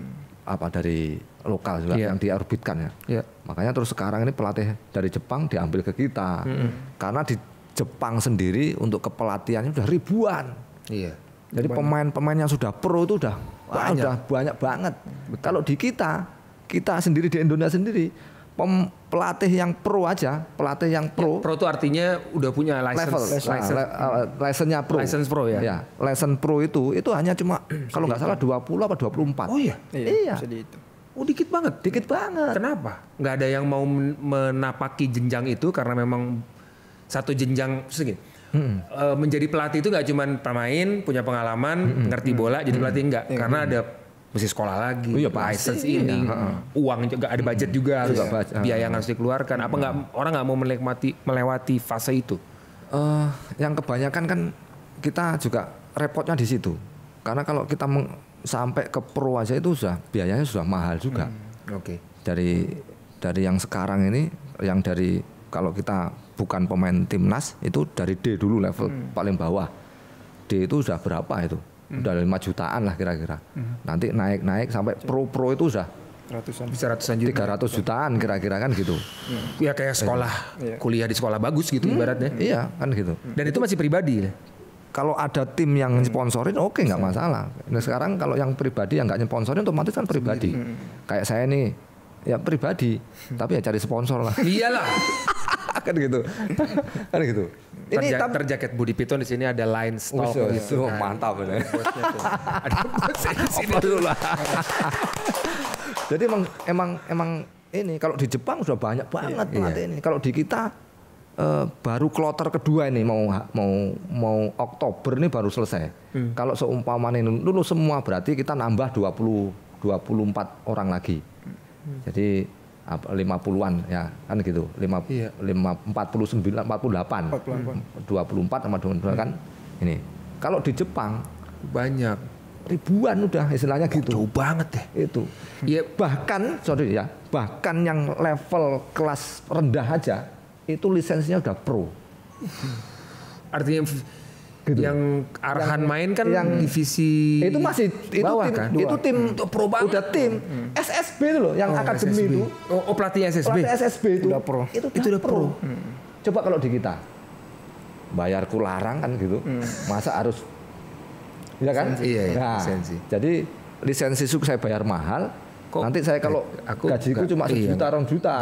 apa dari lokal juga yeah. yang diorbitkan ya. Yeah. Makanya terus sekarang ini pelatih dari Jepang diambil ke kita. -hmm. Karena di Jepang sendiri untuk kepelatihannya sudah ribuan. Iya. Jadi pemain-pemain yang sudah pro itu sudah banyak, sudah banyak banget. Betul. Kalau di kita, kita sendiri di Indonesia sendiri, pem, pelatih yang pro aja, pelatih yang pro. Ya, pro itu artinya udah punya license, level, license, nah, license. Uh, license-nya pro. License pro ya. ya. License pro itu itu hanya cuma *clears throat* kalau nggak salah 20 apa 24. Oh iya. Iya. iya. Oh dikit banget, dikit banget. Kenapa? Nggak ada yang mau menapaki jenjang itu karena memang satu jenjang segini. Hmm. Eh, menjadi pelatih itu gak cuman pemain punya pengalaman, hmm. hmm. ngerti bola hmm. jadi pelatih enggak, hmm. Iya, karena iya. ada mesti sekolah lagi, oh, iya, license iya. ini, hmm. uang juga ada hmm. budget hmm. juga harus iya. iya. biaya yang harus dikeluarkan. Apa hmm. nggak hmm. orang nggak mau melewati melewati fase itu? Uh, yang kebanyakan kan kita juga repotnya di situ, karena kalau kita meng, sampai ke pro aja itu sudah biayanya sudah mahal juga. Hmm. Oke. Okay. Dari dari yang sekarang ini, yang dari kalau kita bukan pemain timnas itu dari D dulu level hmm. paling bawah. D itu sudah berapa itu? Hmm. Udah lima jutaan lah kira-kira. Hmm. Nanti naik-naik sampai pro-pro itu sudah ratusan bisa ratusan juta 300 jutaan kira-kira kan gitu hmm. ya kayak sekolah ya. kuliah di sekolah bagus gitu hmm. ibaratnya hmm. iya kan gitu dan itu masih pribadi kalau ada tim yang hmm. sponsorin oke okay, nggak iya. masalah. Nah sekarang kalau yang pribadi yang nggak sponsorin otomatis kan pribadi. Hmm. Kayak saya nih ya pribadi, hmm. tapi ya cari sponsor lah. Iyalah. *laughs* Gitu. *laughs* kan gitu. kan gitu. Ini Terja, terjaket Budi Piton di sini ada line stock. Usuh, gitu. Usuh, kan. mantap ini ada bosnya *laughs* di sini lah. *laughs* Jadi emang emang emang ini kalau di Jepang sudah banyak banget iya, pelatih iya. ini. Kalau di kita uh, baru kloter kedua ini mau mau mau Oktober ini baru selesai. Hmm. Kalau seumpama ini lulus semua berarti kita nambah 20 24 orang lagi. Hmm. Jadi 50-an ya kan gitu iya. sembilan iya. puluh 49 48, 48. 24 sama 22 hmm. kan ini kalau di Jepang banyak ribuan udah istilahnya gitu jauh banget deh itu ya bahkan sorry ya bahkan yang level kelas rendah aja itu lisensinya udah pro artinya gitu. Yang arahan yang, main kan yang divisi itu masih itu bawah tim, kan? Itu tim hmm. pro banget. Udah tim hmm. SSB itu loh yang oh, akademi SSB. itu. Oh, oh pelatih SSB. Pelatih SSB itu. Udah pro. Itu udah, itu udah pro. pro. Hmm. Coba kalau di kita bayarku larang kan gitu. Hmm. Masa harus Iya kan? Iya, iya. Nah, lisensi. Jadi lisensi suk saya bayar mahal, kok nanti saya kalau eh, aku gajiku gak, cuma iya. sejuta juta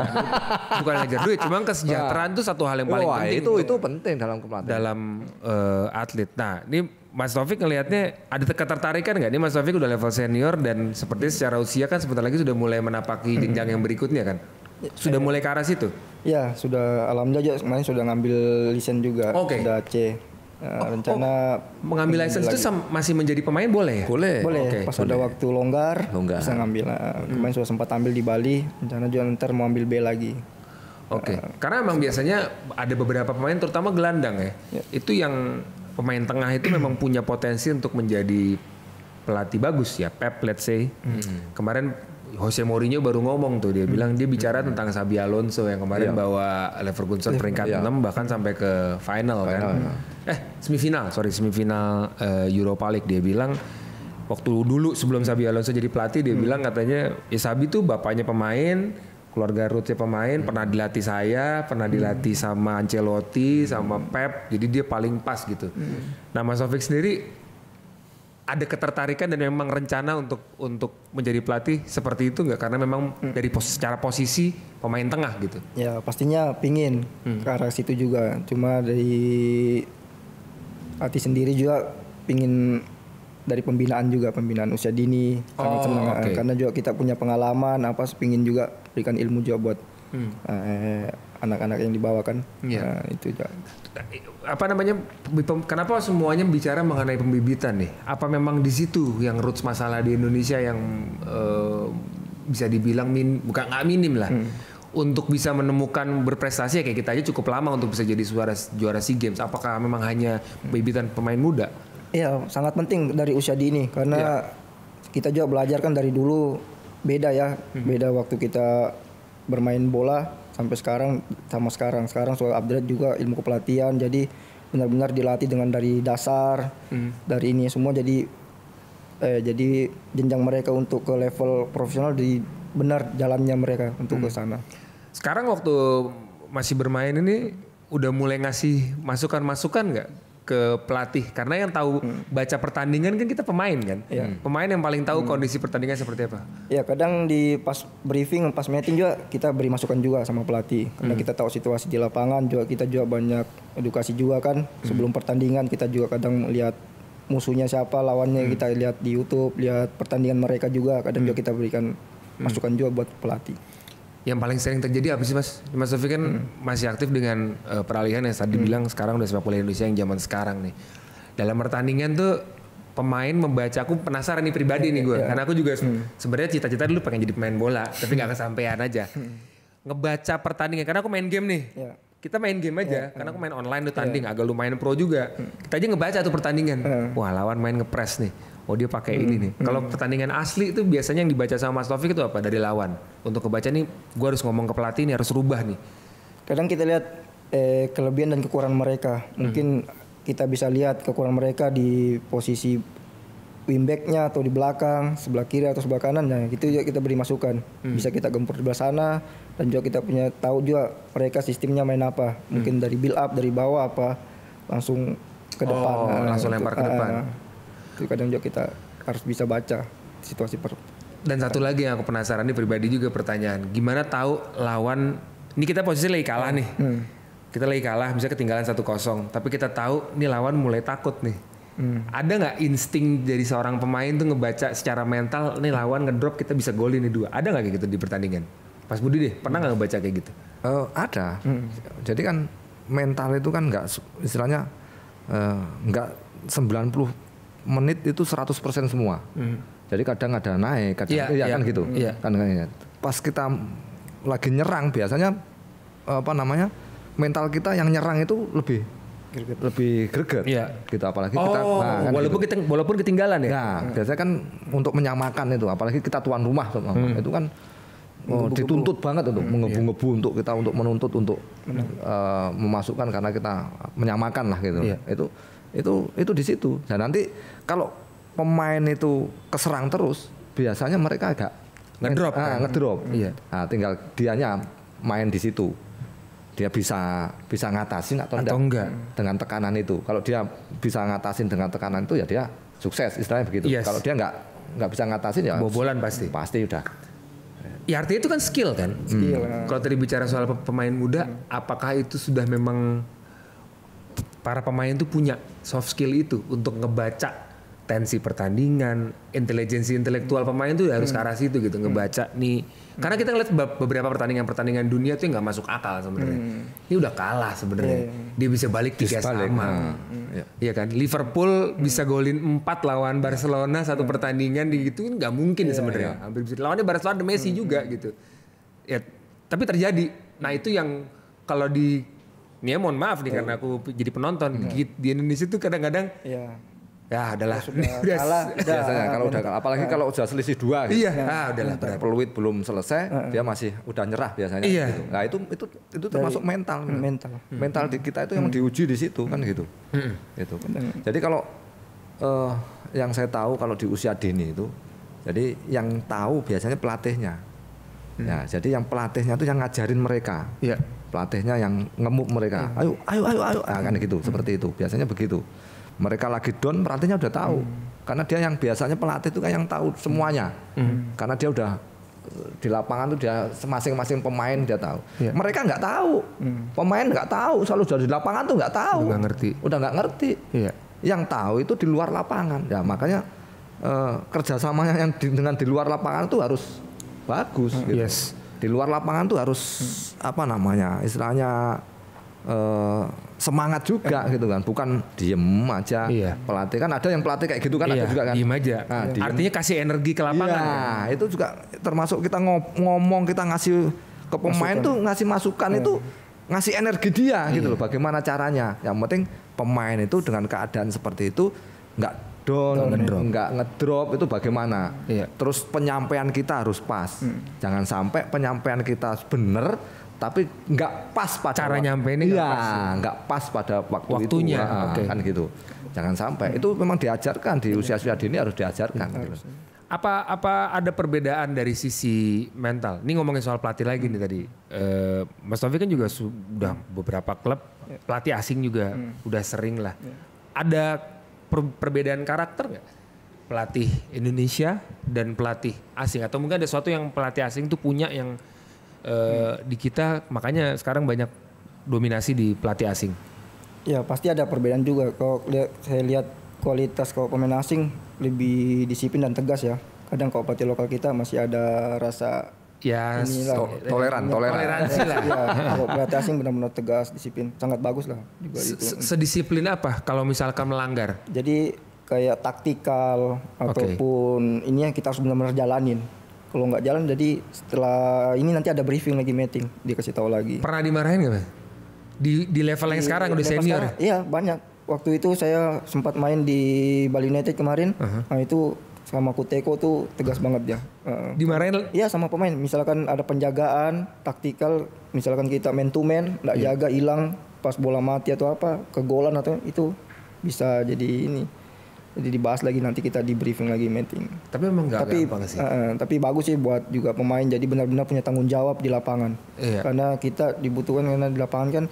*laughs* bukan ngejar duit cuma kesejahteraan nah, itu satu hal yang paling wah, penting itu tuh. Gitu. itu penting dalam kepelatihan dalam uh, atlet nah ini Mas Taufik ngelihatnya ada ketertarikan nggak nih Mas Taufik udah level senior dan seperti secara usia kan sebentar lagi sudah mulai menapaki hmm. jenjang yang berikutnya kan ya, sudah mulai ke arah situ ya sudah alhamdulillah kemarin sudah ngambil lisen juga okay. sudah C uh, rencana oh, mengambil license itu masih menjadi pemain boleh ya? Boleh. Boleh. Okay, Pas boleh. ada waktu longgar, longgar. bisa ngambil. Uh, hmm. Kemarin sudah sempat ambil di Bali, rencana juga ntar mau ambil B lagi. Oke. Okay. Uh, eh, Karena memang biasanya ada beberapa pemain terutama gelandang ya. Yeah. Itu yang pemain tengah itu memang punya potensi untuk menjadi pelatih bagus ya. Pep let's say. Hmm. Kemarin Jose Mourinho baru ngomong tuh dia hmm. bilang dia bicara hmm. tentang Sabi Alonso yang kemarin yeah. bawa Leverkusen peringkat yeah. Iya. 6 bahkan sampai ke final, kan. final kan. Iya. Yeah. Eh, semifinal, sorry semifinal uh, Europa League dia bilang waktu dulu sebelum Sabi Alonso jadi pelatih dia hmm. bilang katanya ya Sabi tuh bapaknya pemain, keluarga rootnya pemain hmm. pernah dilatih saya pernah hmm. dilatih sama Ancelotti sama hmm. Pep jadi dia paling pas gitu hmm. nah Mas Sofik sendiri ada ketertarikan dan memang rencana untuk untuk menjadi pelatih seperti itu nggak karena memang hmm. dari pos, secara posisi pemain tengah gitu ya pastinya pingin hmm. ke arah situ juga cuma dari hati sendiri juga pingin dari pembinaan juga pembinaan usia dini karena oh, senang, okay. karena juga kita punya pengalaman apa pingin juga berikan ilmu juga buat hmm. Eh, anak-anak yang dibawakan yeah. nah, itu juga apa namanya kenapa semuanya bicara mengenai pembibitan nih? Apa memang di situ yang roots masalah di Indonesia yang uh, bisa dibilang min bukan nggak minim lah. Hmm. Untuk bisa menemukan berprestasi ya kayak kita aja cukup lama untuk bisa jadi juara juara SEA Games. Apakah memang hanya pembibitan pemain muda? ya sangat penting dari usia dini karena ya. kita juga belajar kan dari dulu beda ya, hmm. beda waktu kita bermain bola sampai sekarang sama sekarang sekarang soal update juga ilmu kepelatihan jadi benar-benar dilatih dengan dari dasar hmm. dari ini semua jadi eh, jadi jenjang mereka untuk ke level profesional di benar jalannya mereka untuk hmm. ke sana sekarang waktu masih bermain ini udah mulai ngasih masukan-masukan nggak ke pelatih karena yang tahu hmm. baca pertandingan kan kita pemain kan ya. pemain yang paling tahu hmm. kondisi pertandingan seperti apa ya kadang di pas briefing pas meeting juga kita beri masukan juga sama pelatih karena hmm. kita tahu situasi di lapangan juga kita juga banyak edukasi juga kan hmm. sebelum pertandingan kita juga kadang lihat musuhnya siapa lawannya hmm. kita lihat di YouTube lihat pertandingan mereka juga kadang hmm. juga kita berikan hmm. masukan hmm. juga buat pelatih yang paling sering terjadi apa sih mas? Mas Sofi kan hmm. masih aktif dengan uh, peralihan yang tadi hmm. bilang sekarang udah sepak bola Indonesia yang zaman sekarang nih. Dalam pertandingan tuh pemain membaca aku penasaran nih pribadi hmm, nih iya, gue, iya. karena aku juga hmm. sebenarnya cita-cita dulu pengen jadi pemain bola, tapi nggak kesampaian aja. Hmm. Ngebaca pertandingan karena aku main game nih. Iya. Kita main game aja, yeah. karena aku main online tuh tanding, agak lumayan pro juga. Hmm. Kita aja ngebaca tuh pertandingan. Wah lawan main ngepres nih oh dia pakai hmm. ini nih. Hmm. Kalau hmm. pertandingan asli itu biasanya yang dibaca sama Mas Taufik itu apa dari lawan. Untuk kebaca nih, gue harus ngomong ke pelatih nih harus rubah nih. Kadang kita lihat eh, kelebihan dan kekurangan mereka. Hmm. Mungkin hmm. kita bisa lihat kekurangan mereka di posisi wingbacknya atau di belakang sebelah kiri atau sebelah kanan nah itu juga kita beri masukan hmm. bisa kita gempur di belah sana dan juga kita punya tahu juga mereka sistemnya main apa mungkin hmm. dari build up dari bawah apa langsung ke depan oh, nah, langsung lempar ke ah, depan uh, jadi kadang juga kita harus bisa baca situasi per dan satu lagi yang aku penasaran nih pribadi juga pertanyaan gimana tahu lawan ini kita posisi lagi kalah nih hmm. kita lagi kalah bisa ketinggalan satu kosong tapi kita tahu nih lawan mulai takut nih hmm. ada nggak insting dari seorang pemain tuh ngebaca secara mental nih lawan ngedrop kita bisa golin ini dua ada nggak kayak gitu di pertandingan pas Budi deh pernah nggak hmm. ngebaca kayak gitu uh, ada hmm. jadi kan mental itu kan nggak istilahnya eh, nggak uh, 90 menit itu 100% semua. Hmm. Jadi kadang ada naik, kadang yeah, iya yeah, kan iya, gitu. Yeah. Kan, kan, ya. Gitu. Pas kita lagi nyerang biasanya apa namanya? mental kita yang nyerang itu lebih greget. lebih greget Yeah. gitu apalagi oh, kita nah, kan walaupun gitu. kita walaupun ketinggalan ya nah, hmm. biasanya kan untuk menyamakan itu apalagi kita tuan rumah hmm. itu kan oh, ngebu dituntut ngebu. banget untuk hmm, mengebu-ngebu iya. untuk kita untuk menuntut untuk uh, memasukkan karena kita menyamakan lah gitu iya. itu itu itu di situ dan nanti kalau pemain itu keserang terus biasanya mereka agak ngedrop ah, ngedrop hmm. iya nah, tinggal dianya main di situ dia bisa bisa ngatasin atau, atau enggak, enggak dengan tekanan itu kalau dia bisa ngatasin dengan tekanan itu ya dia sukses istilahnya begitu yes. kalau dia nggak nggak bisa ngatasin ya bobolan pasti pasti udah ya artinya itu kan skill kan skill hmm. Nah. kalau tadi bicara soal pemain muda hmm. apakah itu sudah memang para pemain itu punya soft skill itu untuk ngebaca tensi pertandingan, intelijensi intelektual pemain tuh ya harus hmm. ke arah situ gitu ngebaca hmm. nih. Karena kita ngeliat beberapa pertandingan-pertandingan dunia tuh nggak masuk akal sebenarnya. Hmm. Ini udah kalah sebenarnya. Hmm. Dia bisa balik tiga ya? sama. Nah. Iya kan? Liverpool hmm. bisa golin empat lawan Barcelona satu hmm. pertandingan gitu nggak mungkin yeah, sebenarnya. Yeah. Hampir bisa. Lawannya Barcelona ada Messi hmm. juga gitu. Ya, tapi terjadi. Nah, itu yang kalau di nih ya mohon maaf nih karena aku jadi penonton hmm. di Indonesia tuh kadang-kadang yeah Ya adalah. Ya, sudah *laughs* kalah, biasanya ah, kalau ah, udah kalah, apalagi ah. kalau udah selisih dua. Gitu. Iya. Nah, udahlah. Benar. Peluit belum selesai, uh, dia masih udah nyerah biasanya. Iya. Gitu. Nah itu itu itu termasuk Dari, mental. Hmm, mental. Hmm. Mental di kita itu yang hmm. diuji di situ kan hmm. gitu. Hmm. Gitu. Hmm. Jadi kalau uh, yang saya tahu kalau di usia dini itu, jadi yang tahu biasanya pelatihnya. Hmm. Ya, jadi yang pelatihnya itu yang ngajarin mereka. Iya. Pelatihnya yang ngemuk mereka. Hmm. Ayo, ayo, ayo, ayo. Nah, kan gitu. Hmm. Seperti itu. Biasanya begitu mereka lagi down pelatihnya udah tahu hmm. karena dia yang biasanya pelatih itu kan yang tahu semuanya hmm. karena dia udah di lapangan tuh dia masing-masing pemain dia tahu ya. mereka nggak tahu hmm. pemain nggak tahu selalu di lapangan tuh nggak tahu udah nggak ngerti udah nggak ngerti ya. yang tahu itu di luar lapangan ya makanya eh, kerjasamanya yang di, dengan di luar lapangan tuh harus bagus hmm. gitu. yes di luar lapangan tuh harus hmm. apa namanya istilahnya Eh, semangat juga iya. gitu kan bukan diem aja iya. pelatih kan ada yang pelatih kayak gitu kan iya, ada juga kan diem aja nah, iya. diem. artinya kasih energi ke lapangan iya, kan? itu juga termasuk kita ngomong kita ngasih ke pemain masukan. tuh ngasih masukan iya. itu ngasih energi dia gitu iya. gitu loh bagaimana caranya yang penting pemain itu dengan keadaan seperti itu nggak down, nggak ngedrop itu bagaimana? Iya. Terus penyampaian kita harus pas. Hmm. Jangan sampai penyampaian kita benar tapi nggak pas pada cara nyampe ini ya nggak pas, pada waktu waktunya itu, nah, okay. kan gitu jangan sampai itu memang diajarkan di usia-usia iya. dini harus diajarkan iya, gitu. apa apa ada perbedaan dari sisi mental ini ngomongin soal pelatih lagi hmm. nih tadi uh, Mas Taufik kan juga sudah beberapa klub iya. pelatih asing juga hmm. udah sering lah ada per perbedaan karakter nggak pelatih Indonesia dan pelatih asing atau mungkin ada sesuatu yang pelatih asing itu punya yang uh, di kita makanya sekarang banyak dominasi di pelatih asing. Ya pasti ada perbedaan juga. Kalau saya lihat kualitas kalau pemain asing lebih disiplin dan tegas ya. Kadang kalau pelatih lokal kita masih ada rasa ya inilah, eh, toleran, toleran, toleransi lah. *laughs* ya, kalau pelatih asing benar-benar tegas, disiplin, sangat bagus lah. Juga S Sedisiplin apa kalau misalkan melanggar? Jadi kayak taktikal okay. ataupun ini yang kita harus benar-benar jalanin kalau nggak jalan jadi setelah ini nanti ada briefing lagi meeting dikasih kasih tahu lagi pernah dimarahin nggak di di level yang di, sekarang udah senior sekarang, ya? iya banyak waktu itu saya sempat main di Bali United kemarin uh -huh. nah itu sama Kuteko tuh tegas banget ya. Uh, Dimarahin? Iya sama pemain. Misalkan ada penjagaan, taktikal, misalkan kita main to man, nggak yeah. jaga hilang pas bola mati atau apa, kegolan atau itu bisa jadi ini jadi dibahas lagi nanti kita di briefing lagi meeting. Tapi memang gak tapi, gampang sih. Uh, tapi bagus sih buat juga pemain jadi benar-benar punya tanggung jawab di lapangan. Iya. Karena kita dibutuhkan karena di lapangan kan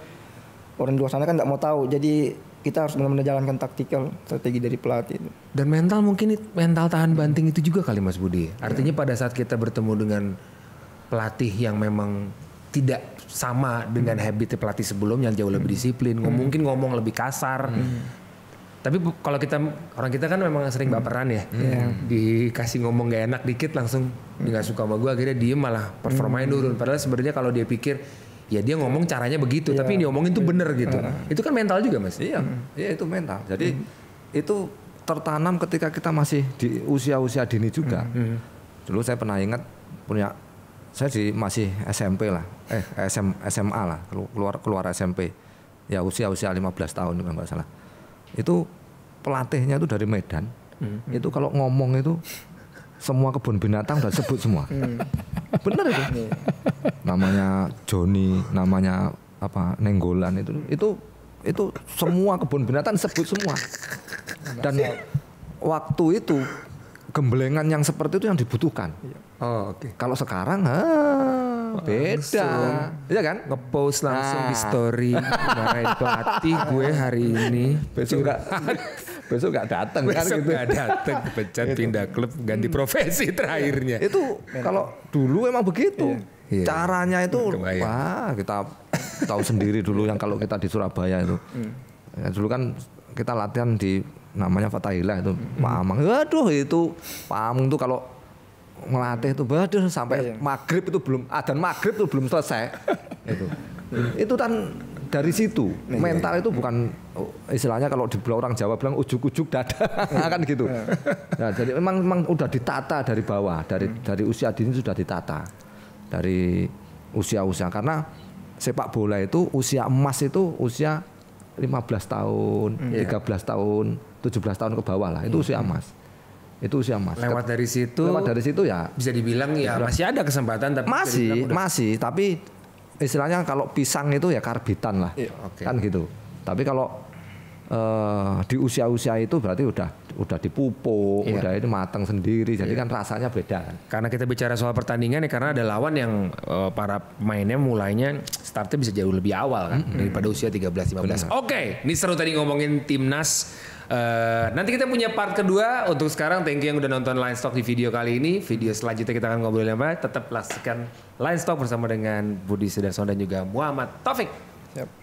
orang di luar sana kan nggak mau tahu. Jadi kita harus benar-benar jalankan taktikal strategi dari pelatih. Dan mental mungkin mental tahan banting itu juga kali Mas Budi. Iya. Artinya iya. pada saat kita bertemu dengan pelatih yang memang tidak sama dengan hmm. habit pelatih sebelumnya yang jauh lebih disiplin, hmm. mungkin ngomong lebih kasar. Hmm tapi kalau kita orang kita kan memang sering hmm. baperan ya. Hmm. Iya. Dikasih ngomong gak enak dikit langsung hmm. nggak suka sama gue akhirnya diem malah performanya hmm. turun. Padahal sebenarnya kalau dia pikir ya dia ngomong caranya begitu yeah. tapi ngomong tuh bener iya. gitu. Uh. Itu kan mental juga mas. Iya, hmm. iya itu mental. Jadi hmm. itu tertanam ketika kita masih di usia-usia dini juga. Hmm. hmm. Dulu saya pernah ingat punya saya di masih SMP lah, eh SM, SMA lah keluar keluar SMP ya usia usia 15 tahun kalau nggak salah itu pelatihnya itu dari Medan. Hmm, hmm. Itu kalau ngomong itu semua kebun binatang udah sebut semua. Hmm. Bener itu. Hmm. Namanya Joni, namanya apa Nenggolan itu itu itu semua kebun binatang sebut semua. Dan waktu itu gemblengan yang seperti itu yang dibutuhkan. Iya. Oh, Okay. Kalau sekarang, beda iya kan ngepost langsung nah. di story marahin pelatih gue hari ini besok nggak *laughs* besok gak datang kan gitu nggak datang pecat pindah klub ganti hmm. profesi terakhirnya itu kalau dulu emang begitu yeah. Iya. caranya itu Kebayang. wah kita tahu sendiri dulu yang kalau kita di Surabaya itu hmm. ya, dulu kan kita latihan di namanya Fatahila itu hmm. Amang. waduh itu pamung tuh kalau ngelatih tuh baduh sampai yeah, yeah. maghrib itu belum adan maghrib itu belum selesai *laughs* itu itu kan dari situ yeah, mental yeah. itu bukan istilahnya kalau di orang Jawa bilang ujuk-ujuk dada yeah. *laughs* kan gitu yeah. nah, jadi memang memang udah ditata dari bawah dari mm. dari usia dini sudah ditata dari usia-usia karena sepak bola itu usia emas itu usia 15 tahun, hmm. tiga 13 tahun, 17 tahun ke bawah lah itu hmm. usia emas itu usia emas. Lewat dari situ. Lewat dari situ ya. Bisa dibilang ya bisa. masih ada kesempatan tapi masih masih tapi istilahnya kalau pisang itu ya karbitan lah. ya, okay. Kan gitu. Tapi kalau uh, di usia-usia itu berarti udah udah dipupuk, ya. udah itu matang sendiri. Jadi ya. kan rasanya beda kan. Karena kita bicara soal pertandingan ya karena ada lawan yang uh, para pemainnya mulainya startnya bisa jauh lebih awal kan mm -hmm. daripada usia 13 15. Oke, okay. ini seru tadi ngomongin timnas Eh, nanti kita punya part kedua untuk sekarang thank you yang udah nonton Line Stock di video kali ini. Video selanjutnya kita akan ngobrolin apa? Tetap laksikan Line Stock bersama dengan Budi Sudarsono dan juga Muhammad Taufik. Yep.